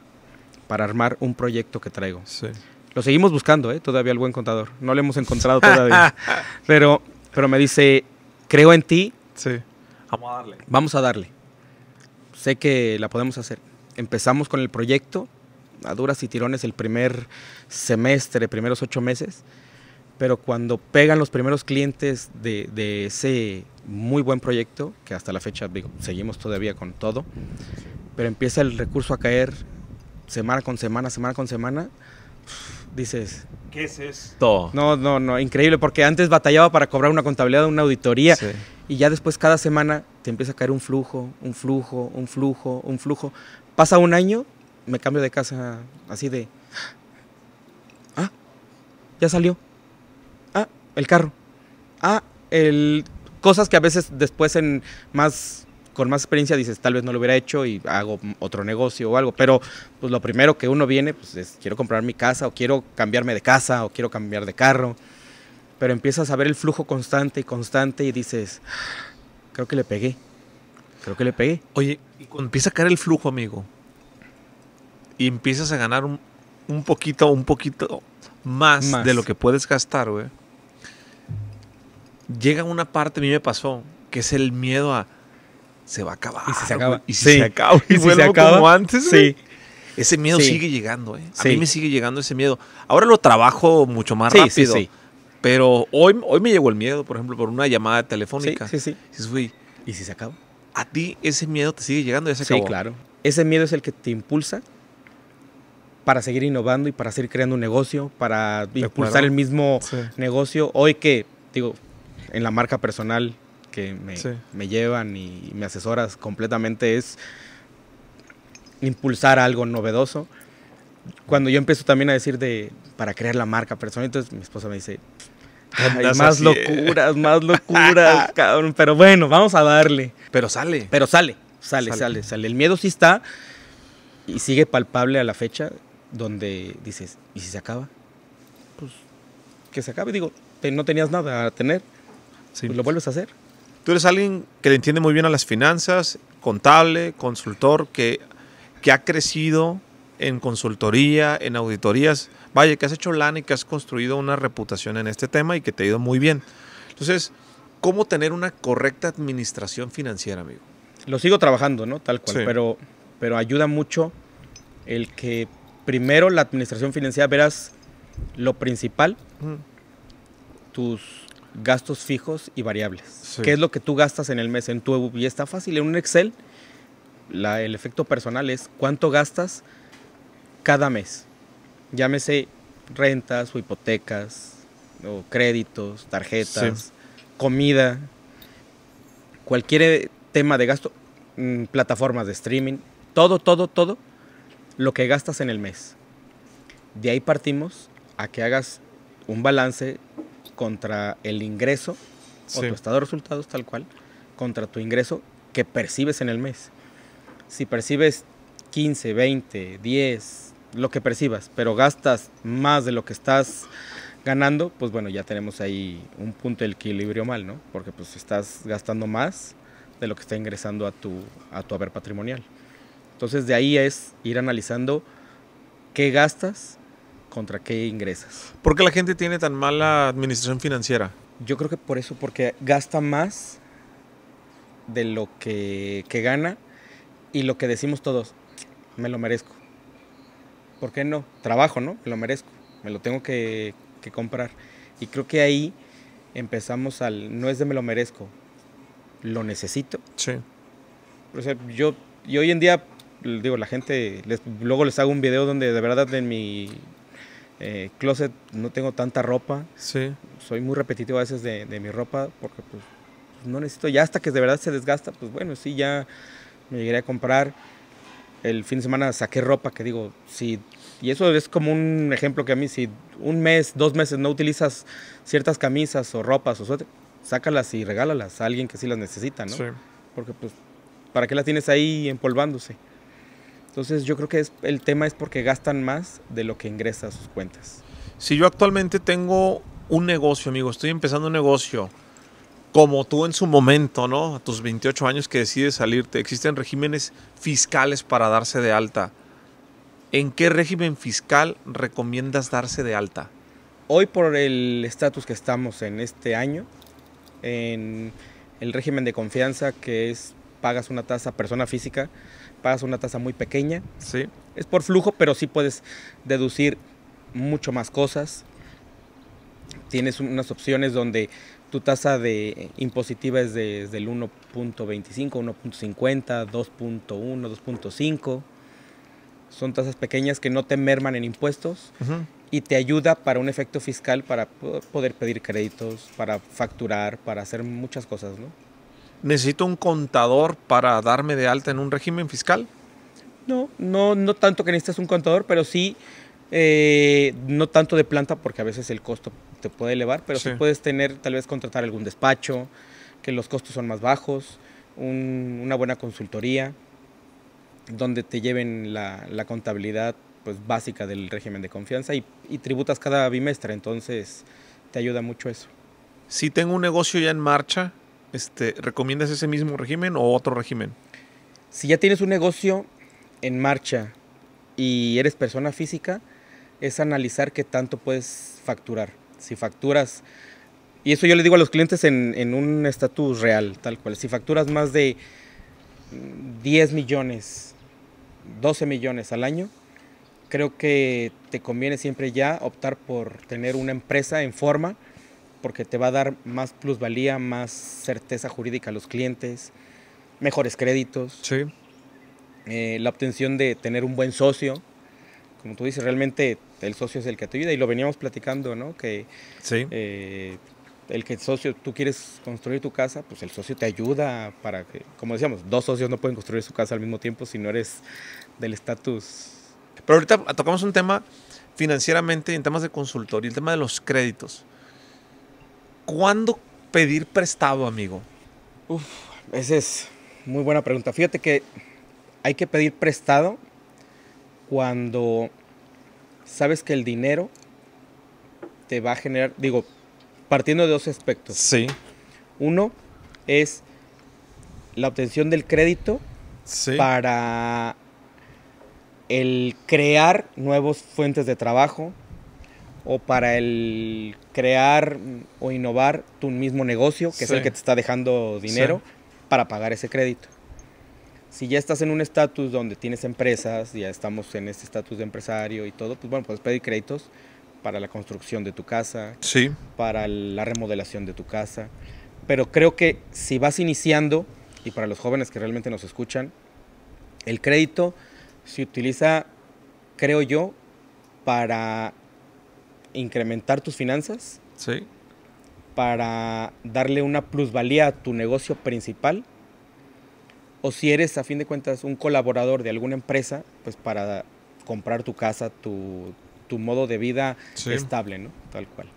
para armar un proyecto que traigo. Sí. Lo seguimos buscando, ¿eh? Todavía el buen contador. No lo hemos encontrado todavía. pero, pero me dice, creo en ti. Sí. Vamos a darle. Vamos a darle. Sé que la podemos hacer. Empezamos con el proyecto a duras y tirones el primer semestre, primeros ocho meses, pero cuando pegan los primeros clientes de, de ese muy buen proyecto, que hasta la fecha digo, seguimos todavía con todo, pero empieza el recurso a caer semana con semana, semana con semana, dices. ¿Qué es esto? No, no, no, increíble, porque antes batallaba para cobrar una contabilidad, una auditoría, y ya después cada semana te empieza a caer un flujo, un flujo, un flujo, un flujo. Pasa un año, me cambio de casa así de. Ah, ya salió. Ah, el carro. Ah, el. Cosas que a veces después en más con más experiencia dices, tal vez no lo hubiera hecho y hago otro negocio o algo, pero pues lo primero que uno viene pues es quiero comprar mi casa o quiero cambiarme de casa o quiero cambiar de carro, pero empiezas a ver el flujo constante y constante y dices, creo que le pegué, creo que le pegué. Oye, y cuando empieza a caer el flujo, amigo, y empiezas a ganar un, poquito, un poquito más, de lo que puedes gastar, güey, llega una parte, a mí me pasó, que es el miedo a se va a acabar. Y si se acaba. Y si se acaba. Y, se acaba. Como antes, Ese miedo sigue llegando, ¿eh? A mí me sigue llegando ese miedo. Ahora lo trabajo mucho más rápido. Sí, Pero hoy, hoy me llegó el miedo, por ejemplo, por una llamada telefónica. Sí, sí, ¿Y si se acaba? A ti ese miedo te sigue llegando, ya Sí, claro. Ese miedo es el que te impulsa para seguir innovando y para seguir creando un negocio, para impulsar el mismo negocio. Hoy que, digo, en la marca personal que me, llevan y me asesoras completamente es impulsar algo novedoso. Cuando yo empiezo también a decir de, para crear la marca personal, entonces mi esposa me dice, hay más eh". locuras, más locuras, cabrón, pero bueno, vamos a darle. Pero sale. Pero sale, sale, sale, sale, El miedo sí está y sigue palpable a la fecha donde dices, ¿y si se acaba? Pues que se acabe, digo, no tenías nada a tener, pues, lo vuelves a hacer. Tú eres alguien que le entiende muy bien a las finanzas, contable, consultor, que, que ha crecido en consultoría, en auditorías. Vaya, que has hecho lana y que has construido una reputación en este tema y que te ha ido muy bien. Entonces, ¿cómo tener una correcta administración financiera, amigo? Lo sigo trabajando, ¿no? Tal cual, pero, pero ayuda mucho el que primero la administración financiera verás lo principal, tus gastos fijos y variables. ¿Qué es lo que tú gastas en el mes en tu e Y está fácil, en un Excel, la, el efecto personal es cuánto gastas cada mes. Llámese rentas o hipotecas o créditos, tarjetas, comida, cualquier tema de gasto, mm, plataformas de streaming, todo, todo, todo lo que gastas en el mes. De ahí partimos a que hagas un balance contra el ingreso o tu estado de resultados tal cual contra tu ingreso que percibes en el mes. Si percibes 15, 20, 10, lo que percibas, pero gastas más de lo que estás ganando, pues bueno, ya tenemos ahí un punto de equilibrio mal, ¿no? Porque pues estás gastando más de lo que está ingresando a tu, a tu haber patrimonial. Entonces de ahí es ir analizando qué gastas contra qué ingresas. ¿Por qué la gente tiene tan mala administración financiera? Yo creo que por eso, porque gasta más de lo que, que gana y lo que decimos todos, me lo merezco. ¿Por qué no? Trabajo, ¿no? Me lo merezco, me lo tengo que, que comprar. Y creo que ahí empezamos al, no es de me lo merezco, lo necesito. Sí. O sea, yo, y hoy en día, digo, la gente, les, luego les hago un video donde de verdad en mi eh, closet, no tengo tanta ropa. Sí. Soy muy repetitivo a veces de, mi ropa porque pues, no necesito. Ya hasta que de verdad se desgasta, pues bueno, sí, ya me llegué a comprar. El fin de semana saqué ropa que digo, sí, y eso es como un ejemplo que a mí, si un mes, dos meses no utilizas ciertas camisas o ropas o suerte, sácalas y regálalas a alguien que sí las necesita, ¿no? Sí. Porque pues, ¿para qué las tienes ahí empolvándose? Entonces yo creo que el tema es porque gastan más de lo que ingresa a sus cuentas. Si yo actualmente tengo un negocio, amigo, estoy empezando un negocio, como tú en su momento, ¿no? A tus 28 años que decides salirte, existen regímenes fiscales para darse de alta. ¿En qué régimen fiscal recomiendas darse de alta? Hoy por el estatus que estamos en este año, en el régimen de confianza que es pagas una tasa persona física, pagas una tasa muy pequeña. Sí. Es por flujo, pero sí puedes deducir mucho más cosas. Tienes unas opciones donde tu tasa de impositiva es desde el 1.25, 1.50, 2.1, 2.5. Son tasas pequeñas que no te merman en impuestos y te ayuda para un efecto fiscal, para poder pedir créditos, para facturar, para hacer muchas cosas, ¿no? ¿Necesito un contador para darme de alta en un régimen fiscal? No, no, no tanto que necesitas un contador, pero sí, eh, no tanto de planta, porque a veces el costo te puede elevar, pero sí. puedes tener, tal vez contratar algún despacho, que los costos son más bajos, una buena consultoría, donde te lleven la, contabilidad pues, básica del régimen de confianza y tributas cada bimestre, entonces te ayuda mucho eso. Si tengo un negocio ya en marcha, este, ¿recomiendas ese mismo régimen o otro régimen? Si ya tienes un negocio en marcha y eres persona física, es analizar qué tanto puedes facturar. Si facturas, y eso yo le digo a los clientes en, en un estatus real, tal cual, si facturas más de 10 millones, 12 millones al año, creo que te conviene siempre ya optar por tener una empresa en forma porque te va a dar más plusvalía, más certeza jurídica a los clientes, mejores créditos. Sí. Eh, la obtención de tener un buen socio. Como tú dices, realmente el socio es el que te ayuda y lo veníamos platicando, ¿no? Que sí. Eh, el que el socio, tú quieres construir tu casa, pues el socio te ayuda para que, como decíamos, dos socios no pueden construir su casa al mismo tiempo si no eres del estatus. Pero ahorita tocamos un tema financieramente en temas de consultoría, el tema de los créditos. ¿Cuándo pedir prestado, amigo? Uf, esa es muy buena pregunta. Fíjate que hay que pedir prestado cuando sabes que el dinero te va a generar, digo, partiendo de dos aspectos. Sí. Uno es la obtención del crédito para el crear nuevas fuentes de trabajo, o para el crear o innovar tu mismo negocio, que es el que te está dejando dinero, para pagar ese crédito. Si ya estás en un estatus donde tienes empresas, ya estamos en este estatus de empresario y todo, pues bueno, puedes pedir créditos para la construcción de tu casa, sí. para la remodelación de tu casa. Pero creo que si vas iniciando, y para los jóvenes que realmente nos escuchan, el crédito se utiliza, creo yo, para incrementar tus finanzas. Para darle una plusvalía a tu negocio principal. O si eres, a fin de cuentas, un colaborador de alguna empresa, pues para comprar tu casa, tu, modo de vida estable, ¿no? Tal cual.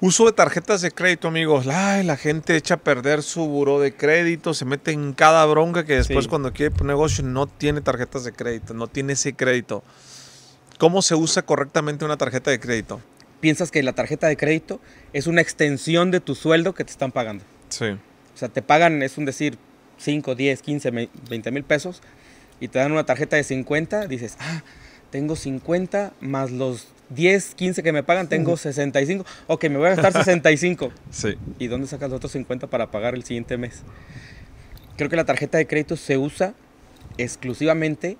Uso de tarjetas de crédito, amigos. la gente echa a perder su buro de crédito, se mete en cada bronca que después cuando quiere un negocio no tiene tarjetas de crédito, no tiene ese crédito. ¿Cómo se usa correctamente una tarjeta de crédito? Piensas que la tarjeta de crédito es una extensión de tu sueldo que te están pagando. Sí. O sea, te pagan, es un decir, 5, 10, 15, 20 mil pesos y te dan una tarjeta de 50, dices, ah, tengo 50 más los 10, 15 que me pagan, tengo 65. Mm. Ok, me voy a gastar 65. sí. ¿Y dónde sacas los otros 50 para pagar el siguiente mes? Creo que la tarjeta de crédito se usa exclusivamente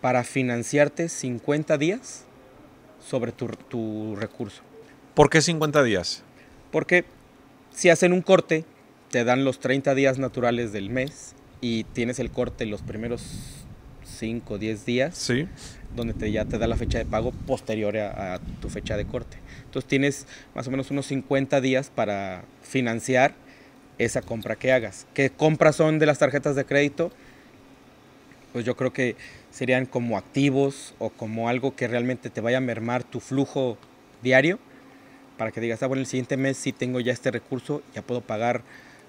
para financiarte 50 días sobre tu, recurso. ¿Por qué 50 días? Porque si hacen un corte, te dan los 30 días naturales del mes y tienes el corte los primeros 5 o 10 días, sí. donde te, ya te da la fecha de pago posterior a, a, tu fecha de corte. Entonces tienes más o menos unos 50 días para financiar esa compra que hagas. ¿Qué compras son de las tarjetas de crédito? pues yo creo que serían como activos o como algo que realmente te vaya a mermar tu flujo diario para que digas, ah, bueno, el siguiente mes si tengo ya este recurso, ya puedo pagar,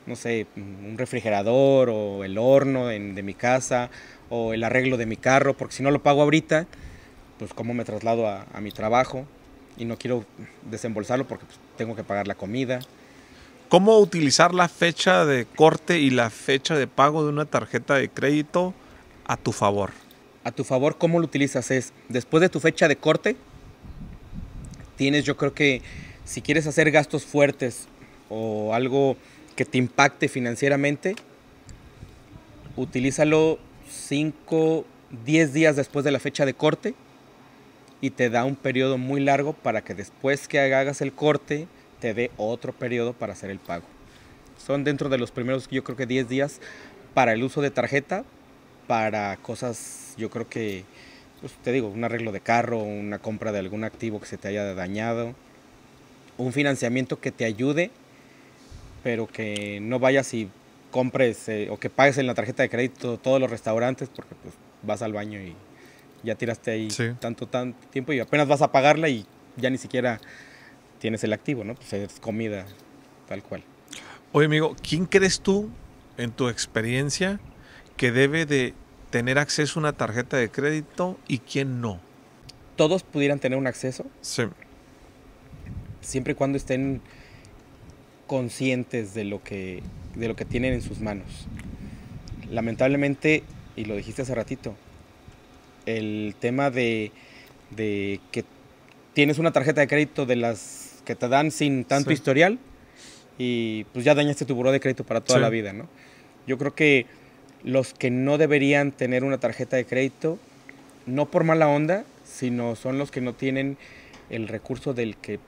no sé, un refrigerador o el horno de mi casa o el arreglo de mi carro, porque si no lo pago ahorita, pues cómo me traslado a, mi trabajo y no quiero desembolsarlo porque pues, tengo que pagar la comida. ¿Cómo utilizar la fecha de corte y la fecha de pago de una tarjeta de crédito? a tu favor. A tu favor, ¿cómo lo utilizas? Es después de tu fecha de corte, tienes yo creo que si quieres hacer gastos fuertes o algo que te impacte financieramente, utilízalo 5, 10 días después de la fecha de corte y te da un periodo muy largo para que después que hagas el corte te dé otro periodo para hacer el pago. Son dentro de los primeros, yo creo que 10 días para el uso de tarjeta, para cosas, yo creo que, pues, te digo, un arreglo de carro, una compra de algún activo que se te haya dañado, un financiamiento que te ayude, pero que no vayas y compres eh, o que pagues en la tarjeta de crédito todos los restaurantes porque pues, vas al baño y ya tiraste ahí tanto, tanto tiempo y apenas vas a pagarla y ya ni siquiera tienes el activo, ¿no? Pues es comida, tal cual. Oye, amigo, ¿quién crees tú en tu experiencia que debe de tener acceso a una tarjeta de crédito y quién no? Todos pudieran tener un acceso. Sí. Siempre y cuando estén conscientes de lo que, de lo que tienen en sus manos. Lamentablemente, y lo dijiste hace ratito, el tema de, que tienes una tarjeta de crédito de las que te dan sin tanto historial y pues ya dañaste tu buró de crédito para toda la vida, ¿no? Yo creo que los que no deberían tener una tarjeta de crédito, no por mala onda, sino son los que no tienen el recurso del que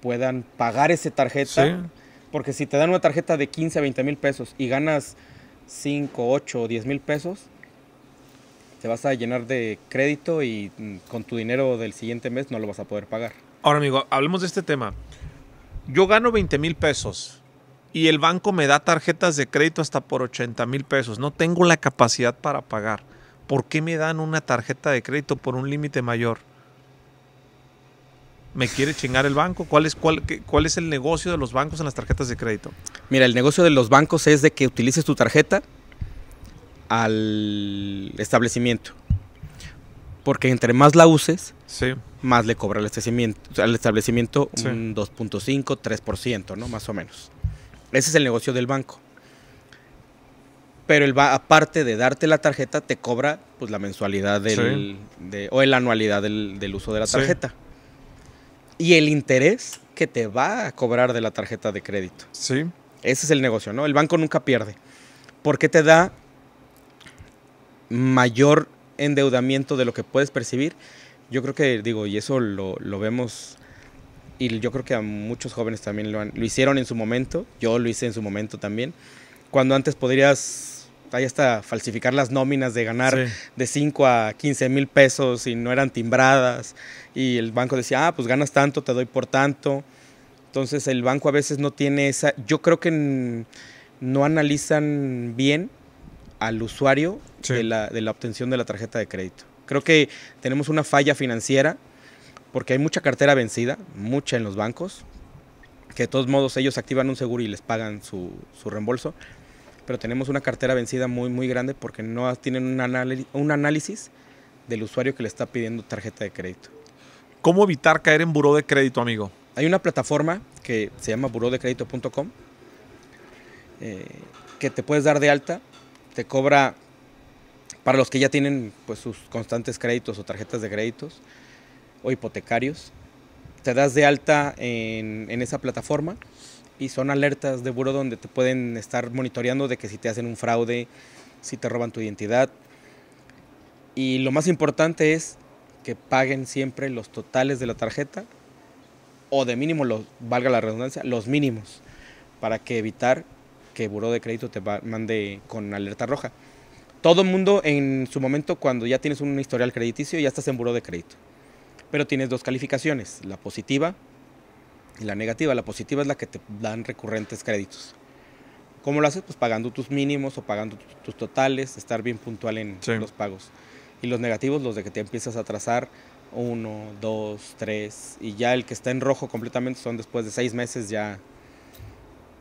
puedan pagar esa tarjeta. Porque si te dan una tarjeta de 15 a 20 mil pesos y ganas 5, 8 o 10 mil pesos, te vas a llenar de crédito y mm, con tu dinero del siguiente mes no lo vas a poder pagar. Ahora, amigo, hablemos de este tema. Yo gano 20 mil pesos y el banco me da tarjetas de crédito hasta por 80 mil pesos. No tengo la capacidad para pagar. ¿Por qué me dan una tarjeta de crédito por un límite mayor? me quiere chingar el banco? ¿Cuál es, cuál, ¿Cuál es el negocio de los bancos en las tarjetas de crédito? Mira, el negocio de los bancos es de que utilices tu tarjeta al establecimiento. Porque entre más la uses, más le cobra al establecimiento, al establecimiento un 2.5, 3%, ¿no? Más o menos. Ese es el negocio del banco. Pero él va, aparte de darte la tarjeta, te cobra pues la mensualidad del, de, o la anualidad del, uso de la tarjeta. Y el interés que te va a cobrar de la tarjeta de crédito. Sí. Ese es el negocio, ¿no? El banco nunca pierde. Porque te da mayor endeudamiento de lo que puedes percibir. Yo creo que, digo, y eso lo, lo vemos y yo creo que a muchos jóvenes también lo, hicieron en su momento, yo lo hice en su momento también, cuando antes podrías, ahí hasta falsificar las nóminas de ganar de 5 a 15 mil pesos y no eran timbradas, y el banco decía, ah, pues ganas tanto, te doy por tanto. Entonces el banco a veces no tiene esa, yo creo que no analizan bien al usuario de, la, de la obtención de la tarjeta de crédito. Creo que tenemos una falla financiera porque hay mucha cartera vencida, mucha en los bancos, que de todos modos ellos activan un seguro y les pagan su, reembolso, pero tenemos una cartera vencida muy, muy grande porque no tienen un, análisis del usuario que le está pidiendo tarjeta de crédito. ¿Cómo evitar caer en buró de crédito, amigo? Hay una plataforma que se llama burodecrédito.com eh, que te puedes dar de alta, te cobra para los que ya tienen pues, sus constantes créditos o tarjetas de créditos, o hipotecarios. Te das de alta en, esa plataforma y son alertas de buro donde te pueden estar monitoreando de que si te hacen un fraude, si te roban tu identidad. Y lo más importante es que paguen siempre los totales de la tarjeta o de mínimo, los, valga la redundancia, los mínimos para que evitar que el buró de crédito te mande con alerta roja. Todo el mundo en su momento, cuando ya tienes un historial crediticio, ya estás en buro de crédito pero tienes dos calificaciones, la positiva y la negativa. La positiva es la que te dan recurrentes créditos. ¿Cómo lo haces? Pues pagando tus mínimos o pagando tus totales, estar bien puntual en los pagos. Y los negativos, los de que te empiezas a atrasar uno, dos, tres, y ya el que está en rojo completamente son después de seis meses ya.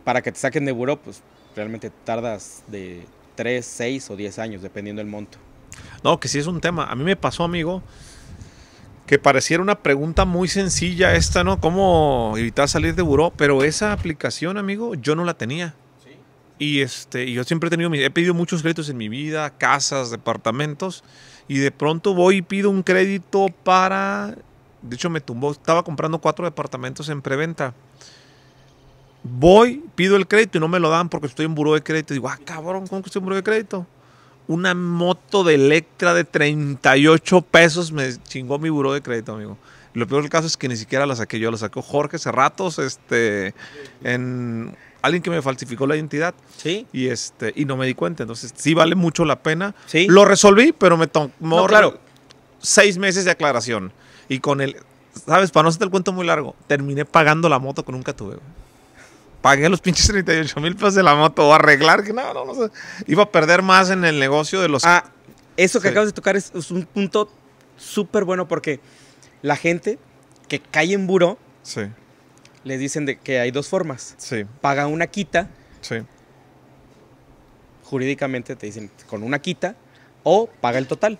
Para que te saquen de buró, pues realmente tardas de tres, seis o diez años, dependiendo del monto. No, que sí es un tema. A mí me pasó, amigo, que pareciera una pregunta muy sencilla esta, ¿no? ¿Cómo evitar salir de buró? Pero esa aplicación, amigo, yo no la tenía. Y este, yo siempre he tenido, he pedido muchos créditos en mi vida, casas, departamentos, y de pronto voy y pido un crédito para, de hecho me tumbó, estaba comprando cuatro departamentos en preventa. Voy, pido el crédito y no me lo dan porque estoy en buró de crédito. Digo, ah, cabrón, ¿cómo que estoy en buró de crédito? una moto de Electra de 38 pesos. Me chingó mi buró de crédito, amigo. Lo peor del caso es que ni siquiera la saqué yo, la sacó Jorge ratos, este, en alguien que me falsificó la identidad. Sí. Y este, y no me di cuenta. Entonces, sí vale mucho la pena. Sí. Lo resolví, pero me tomó claro. seis meses de aclaración. Y con el, sabes, para no hacerte el cuento muy largo, terminé pagando la moto con un tuve pagué los pinches 38 mil pesos de la moto o arreglar, que no, no, no sé. Iba a perder más en el negocio de los... Ah, eso que acabas de tocar es, un punto súper bueno porque la gente que cae en buró, sí. les dicen de que hay dos formas. Sí. Paga una quita. Jurídicamente te dicen con una quita o paga el total.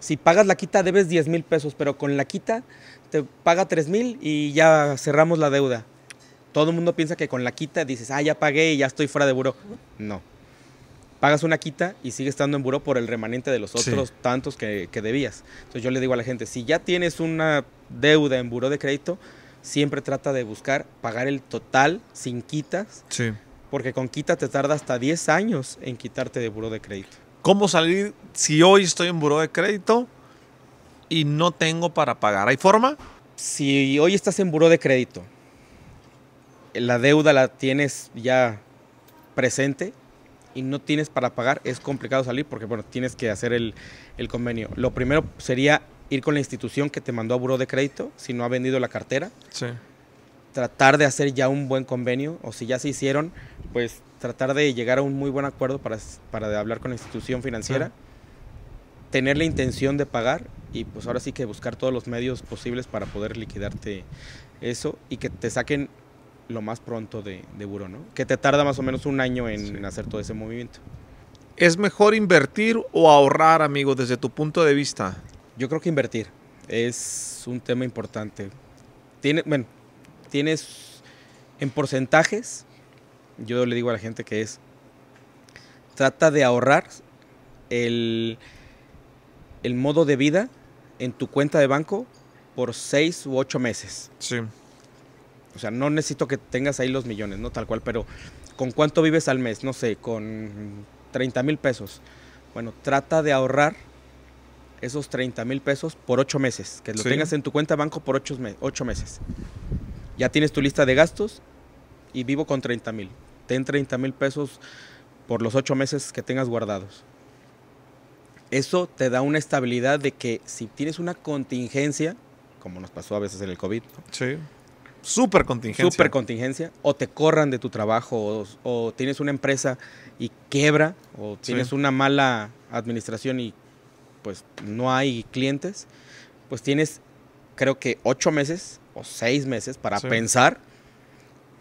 Si pagas la quita debes 10 mil pesos, pero con la quita te paga 3 mil y ya cerramos la deuda. Todo el mundo piensa que con la quita dices, ah, ya pagué y ya estoy fuera de buro. No. Pagas una quita y sigues estando en buro por el remanente de los otros tantos que, que debías. Entonces yo le digo a la gente, si ya tienes una deuda en buro de crédito, siempre trata de buscar pagar el total sin quitas. Sí. Porque con quita te tarda hasta 10 años en quitarte de buro de crédito. ¿Cómo salir si hoy estoy en buro de crédito y no tengo para pagar? ¿Hay forma? Si hoy estás en buro de crédito la deuda la tienes ya presente y no tienes para pagar, es complicado salir porque, bueno, tienes que hacer el, convenio. Lo primero sería ir con la institución que te mandó a buro de crédito, si no ha vendido la cartera. Tratar de hacer ya un buen convenio, o si ya se hicieron, pues tratar de llegar a un muy buen acuerdo para, hablar con la institución financiera. Tener la intención de pagar y pues ahora sí que buscar todos los medios posibles para poder liquidarte eso y que te saquen lo más pronto de, de ¿no? Que te tarda más o menos un año en, hacer todo ese movimiento. ¿Es mejor invertir o ahorrar, amigo, desde tu punto de vista? Yo creo que invertir es un tema importante. Tienes, bueno, tienes en porcentajes, yo le digo a la gente que es, trata de ahorrar el, el modo de vida en tu cuenta de banco por seis u ocho meses. Sí. O sea, no necesito que tengas ahí los millones, ¿no? Tal cual, pero ¿con cuánto vives al mes? No sé, con 30 mil pesos. Bueno, trata de ahorrar esos 30 mil pesos por ocho meses, que lo tengas en tu cuenta de banco por ocho meses. Ya tienes tu lista de gastos y vivo con 30 mil. Ten 30 mil pesos por los ocho meses que tengas guardados. Eso te da una estabilidad de que si tienes una contingencia, como nos pasó a veces en el COVID, sí Super contingencia. Super contingencia. O te corran de tu trabajo, o, tienes una empresa y quiebra, o tienes una mala administración y pues no hay clientes, pues tienes creo que ocho meses o seis meses para pensar,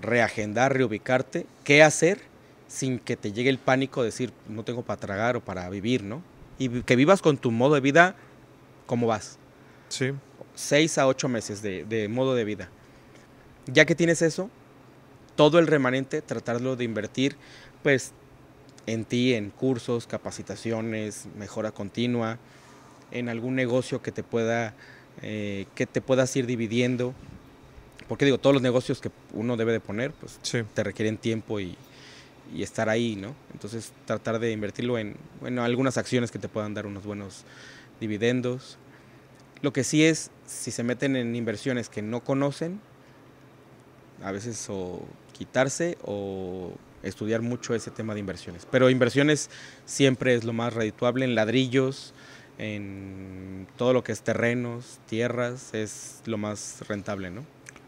reagendar, reubicarte, qué hacer sin que te llegue el pánico de decir no tengo para tragar o para vivir, ¿no? Y que vivas con tu modo de vida como vas. Sí. Seis a ocho meses de, de modo de vida ya que tienes eso, todo el remanente, tratarlo de invertir, pues en ti, en cursos, capacitaciones, mejora continua, en algún negocio que te pueda, eh, que te puedas ir dividiendo. Porque digo, todos los negocios que uno debe de poner, pues te requieren tiempo y, y, estar ahí, ¿no? Entonces tratar de invertirlo en bueno, algunas acciones que te puedan dar unos buenos dividendos. Lo que sí es, si se meten en inversiones que no conocen, a veces o quitarse o estudiar mucho ese tema de inversiones. Pero inversiones siempre es lo más redituable en ladrillos, en todo lo que es terrenos, tierras, es lo más rentable, ¿no?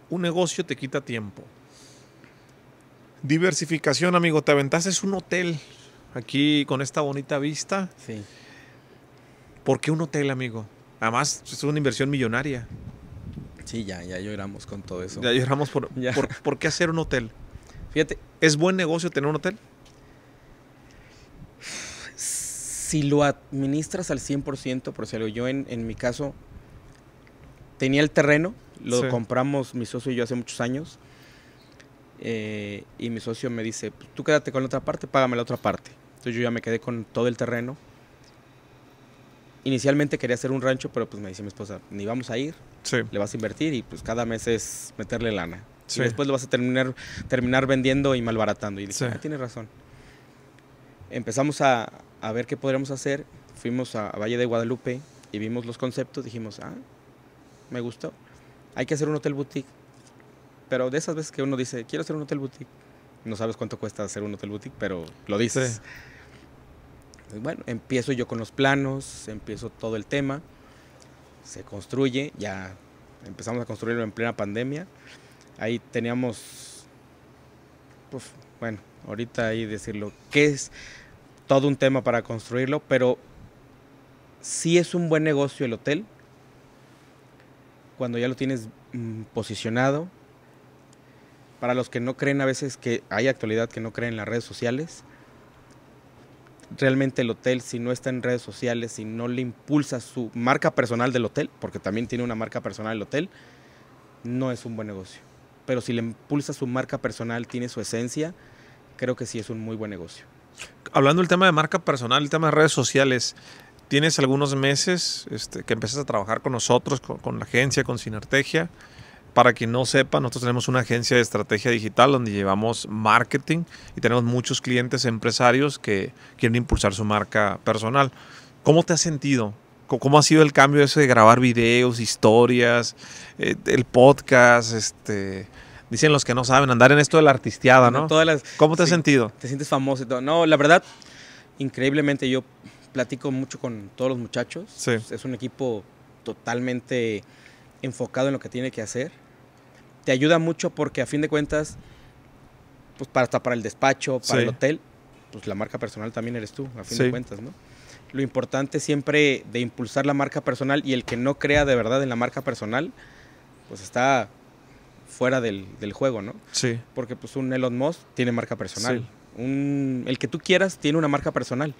Un negocio te quita tiempo. Diversificación, amigo, te es un hotel aquí con esta bonita vista. Sí. ¿Por qué un hotel, amigo? Además, es una inversión millonaria. Sí, ya, ya lloramos con todo eso. Ya por, por, qué hacer un hotel. Fíjate. ¿Es buen negocio tener un hotel? Si lo administras al 100%, por si yo en, mi caso tenía el terreno, lo compramos mi socio y yo hace muchos años. Eh, y mi socio me dice, pues, tú quédate con la otra parte, págame la otra parte. Entonces yo ya me quedé con todo el terreno. Inicialmente quería hacer un rancho, pero pues me dice mi esposa, ni vamos a ir, le vas a invertir y pues cada mes es meterle lana. Y después lo vas a terminar, terminar vendiendo y malbaratando. Y dice, ah, tiene razón. Empezamos a, ver qué podríamos hacer. Fuimos a, Valle de Guadalupe y vimos los conceptos. Dijimos, ah, me gustó. Hay que hacer un hotel boutique. Pero de esas veces que uno dice, quiero hacer un hotel boutique. No sabes cuánto cuesta hacer un hotel boutique, pero lo dices. Bueno, empiezo yo con los planos, empiezo todo el tema se construye, ya empezamos a construirlo en plena pandemia. Ahí teníamos, pues, bueno, ahorita ahí decirlo, que es todo un tema para construirlo, pero sí es un buen negocio el hotel cuando ya lo tienes mm, posicionado. Para los que no creen a veces que hay actualidad que no creen en las redes sociales, realmente el hotel, si no está en redes sociales, si no le impulsa su marca personal del hotel, porque también tiene una marca personal el hotel, no es un buen negocio. Pero si le impulsa su marca personal, tiene su esencia, creo que sí es un muy buen negocio. Hablando del tema de marca personal, el tema de redes sociales, tienes algunos meses este, que empiezas a trabajar con nosotros, con, la agencia, con Sinertegia para quien no sepa, nosotros tenemos una agencia de estrategia digital donde llevamos marketing y tenemos muchos clientes empresarios que quieren impulsar su marca personal. ¿Cómo te has sentido? ¿Cómo ha sido el cambio ese de grabar videos, historias, eh, el podcast, este, dicen los que no saben, andar en esto de la artisteada, ¿no? ¿Cómo te has sentido? Te sientes famoso y todo. No, la verdad, increíblemente yo platico mucho con todos los muchachos. Es un equipo totalmente enfocado en lo que tiene que hacer te ayuda mucho porque a fin de cuentas, pues para, hasta para el despacho, para el hotel, pues la marca personal también eres tú, a fin de cuentas, ¿no? Lo importante siempre de impulsar la marca personal y el que no crea de verdad en la marca personal, pues está fuera del, juego, ¿no? Sí. Porque pues un Elon Musk tiene marca personal. Un, el que tú quieras tiene una marca personal.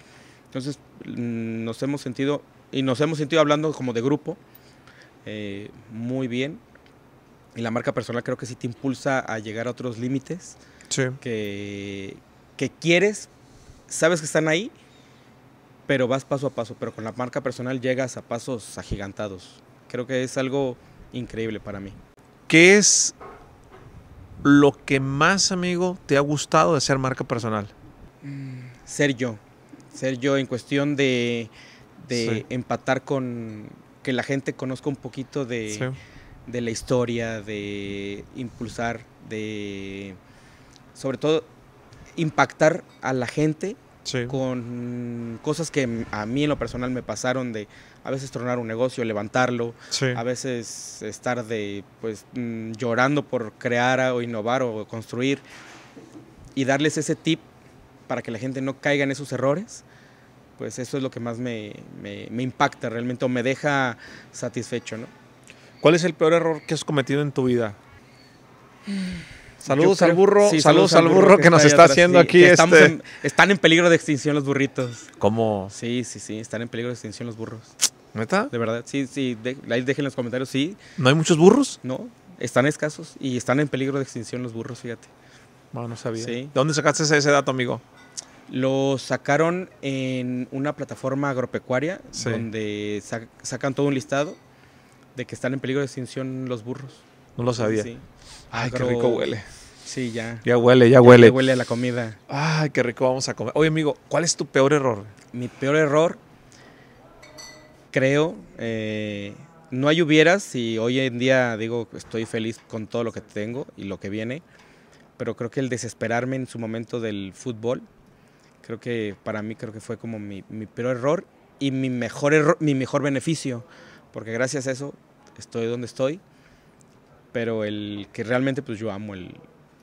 Entonces nos hemos sentido, y nos hemos sentido hablando como de grupo, eh, muy bien y la marca personal creo que sí te impulsa a llegar a otros límites que, quieres, sabes que están ahí, pero vas paso a paso. Pero con la marca personal llegas a pasos agigantados. Creo que es algo increíble para mí. ¿Qué es lo que más, amigo, te ha gustado de ser marca personal? Mm, ser yo. Ser yo en cuestión de, de empatar con que la gente conozca un poquito de, de la historia, de impulsar, de sobre todo impactar a la gente con cosas que a mí en lo personal me pasaron de a veces tronar un negocio, levantarlo, a veces estar de pues mm, llorando por crear o innovar o construir y darles ese tip para que la gente no caiga en esos errores pues eso es lo que más me, me impacta realmente o me deja satisfecho, ¿no? ¿Cuál es el peor error que has cometido en tu vida? Saludos al burro, saludos, al burro, que, nos está, haciendo aquí este... están en peligro de extinción los burritos. ¿Cómo? Sí, sí, sí, están en peligro de extinción los burros. ¿Neta? De verdad, sí, sí, dejen en los comentarios, sí. ¿No hay muchos burros? No, están escasos y están en peligro de extinción los burros, fíjate. Bueno, no sabía. ¿De dónde sacaste ese, dato, amigo? Lo sacaron en una plataforma agropecuaria donde sacan todo un listado de que están en peligro de extinción los burros. No lo sabía. Ay, qué rico huele. Sí, ya. Ya huele, ya, huele. Ya huele a la comida. Ay, qué rico vamos a comer. Oye, amigo, ¿cuál es tu peor error? Mi peor error, creo, eh, no hay hubieras y hoy en día digo, estoy feliz con todo lo que tengo y lo que viene, pero creo que el desesperarme en su momento del fútbol, creo que para mí creo que fue como mi, peor error y mi mejor, mi mejor beneficio porque gracias a eso estoy donde estoy, pero el que realmente pues yo amo el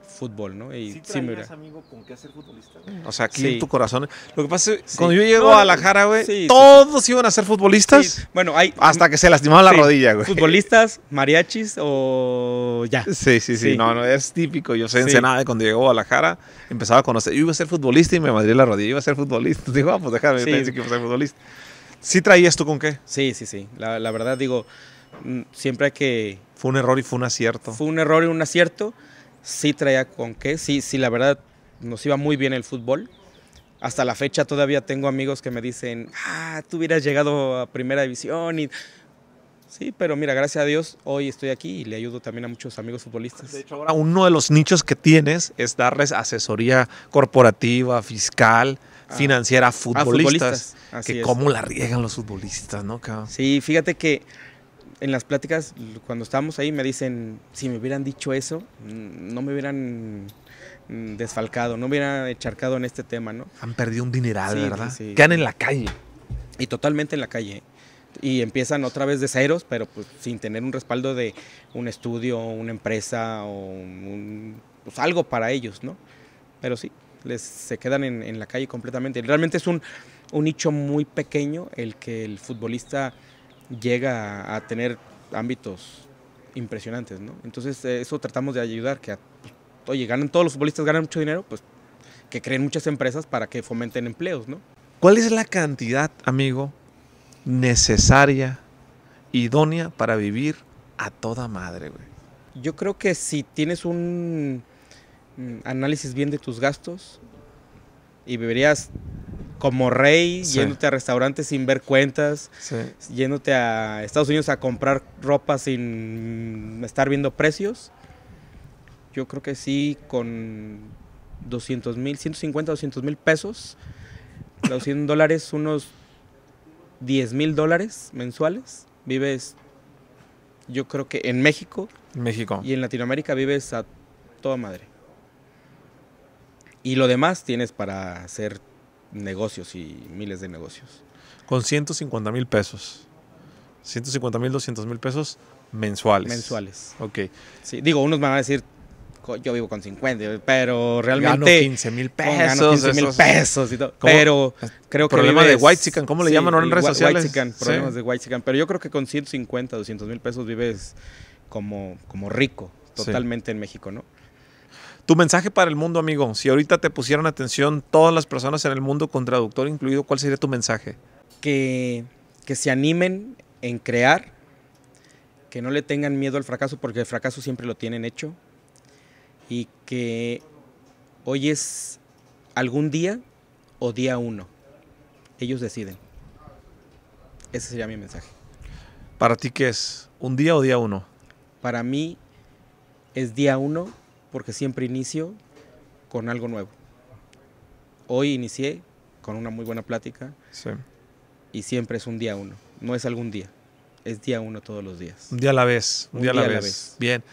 fútbol, ¿no? Y sí, sí amigo con qué hacer futbolista. O sea, aquí en tu corazón. Lo que pasa es que cuando yo llego a La Jara, güey, todos iban a ser futbolistas. Bueno, hay hasta que se lastimaba la rodilla, güey. Futbolistas, mariachis o ya. Sí, sí, sí, no, no es típico. Yo soy de cuando llegó a La Jara. empezaba a conocer, yo iba a ser futbolista y me madré la rodilla, yo iba a ser futbolista. Digo, ah, pues déjame, tengo que a ser futbolista. ¿Sí traías tú con qué? Sí, sí, sí. La, verdad digo, mm, siempre hay que... Fue un error y fue un acierto. Fue un error y un acierto. Sí traía con qué. Sí, sí, la verdad nos iba muy bien el fútbol. Hasta la fecha todavía tengo amigos que me dicen, ah, tú hubieras llegado a primera división y... Sí, pero mira, gracias a Dios hoy estoy aquí y le ayudo también a muchos amigos futbolistas. De hecho, ahora uno de los nichos que tienes es darles asesoría corporativa, fiscal, Ah, financiera a futbolistas. Que es. cómo la riegan los futbolistas, ¿no? Sí, fíjate que en las pláticas, cuando estábamos ahí, me dicen, si me hubieran dicho eso, mm, no me hubieran mm, desfalcado, no me hubieran echarcado en este tema, ¿no? Han perdido un dineral, ¿verdad? Sí. Quedan en la calle. Y totalmente en la calle. Y empiezan otra vez de ceros, pero pues sin tener un respaldo de un estudio, una empresa o pues, algo para ellos, ¿no? Pero sí, les, se quedan en, la calle completamente. Realmente es un, un, nicho muy pequeño el que el futbolista llega a, tener ámbitos impresionantes, ¿no? Entonces eh, eso tratamos de ayudar, que, oye, ganan todos los futbolistas, ganan mucho dinero, pues que creen muchas empresas para que fomenten empleos, ¿no? ¿Cuál es la cantidad, amigo, necesaria, idónea para vivir a toda madre, güey? Yo creo que si tienes un análisis bien de tus gastos y vivirías como rey yéndote a restaurantes sin ver cuentas, yéndote a Estados Unidos a comprar ropa sin estar viendo precios. Yo creo que sí, con 200 mil, 150, 200 mil pesos, los dólares, unos 10 mil dólares mensuales, vives, yo creo que en México. México. Y en Latinoamérica vives a toda madre. Y lo demás tienes para hacer negocios y miles de negocios. Con 150 mil pesos. 150 mil, 200 mil pesos mensuales. Mensuales. Ok. Sí, digo, unos me van a decir, yo vivo con 50, pero realmente... Gano 15 mil pesos. Gano 15 mil pesos y todo. Pero creo que... Problema de White Sican, ¿cómo le llaman ahora en redes sociales? problemas de White Pero yo creo que con 150, 200 mil pesos vives como, como rico totalmente en México, ¿no? Tu mensaje para el mundo, amigo. Si ahorita te pusieran atención todas las personas en el mundo, con traductor incluido, ¿cuál sería tu mensaje? Que, que se animen en crear, que no le tengan miedo al fracaso, porque el fracaso siempre lo tienen hecho, y que hoy es algún día o día uno. Ellos deciden. Ese sería mi mensaje. ¿Para ti qué es? ¿Un día o día uno? Para mí es día uno porque siempre inicio con algo nuevo. Hoy inicié con una muy buena plática sí. y siempre es un día uno, no es algún día, es día uno todos los días. Un día a la vez, un, día, a la, vez. Bien.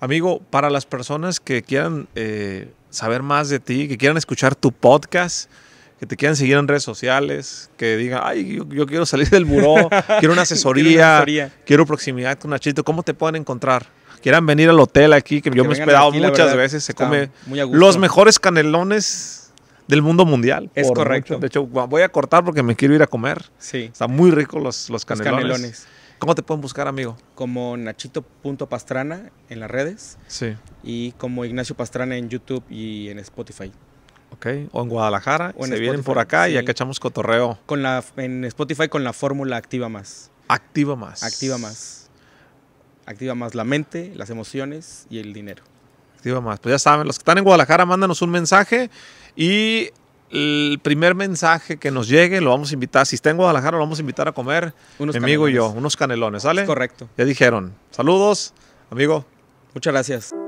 Amigo, para las personas que quieran eh, saber más de ti, que quieran escuchar tu podcast, que te quieran seguir en redes sociales, que digan, ay, yo, quiero salir del buró, quiero una asesoría, quiero, proximidad con Nachito, ¿cómo te pueden encontrar? quieran venir al hotel aquí, que, yo me he esperado muchas veces, se come los mejores canelones del mundo mundial. Es correcto. De hecho, voy a cortar porque me quiero ir a comer. Sí. Está muy rico los, los canelones. ¿Cómo te pueden buscar, amigo? Como Nachito.pastrana en las redes. Sí. Y como Ignacio Pastrana en YouTube y en Spotify. Ok, o en Guadalajara. se vienen por acá y acá echamos cotorreo. Con la, en Spotify con la fórmula Activa Más. Activa Más. Activa Más activa más la mente, las emociones y el dinero. Activa más. Pues ya saben, los que están en Guadalajara, mándanos un mensaje y el primer mensaje que nos llegue lo vamos a invitar. Si está en Guadalajara, lo vamos a invitar a comer, unos mi amigo y yo, unos canelones, ¿sale? correcto. Ya dijeron. Saludos, amigo. Muchas gracias.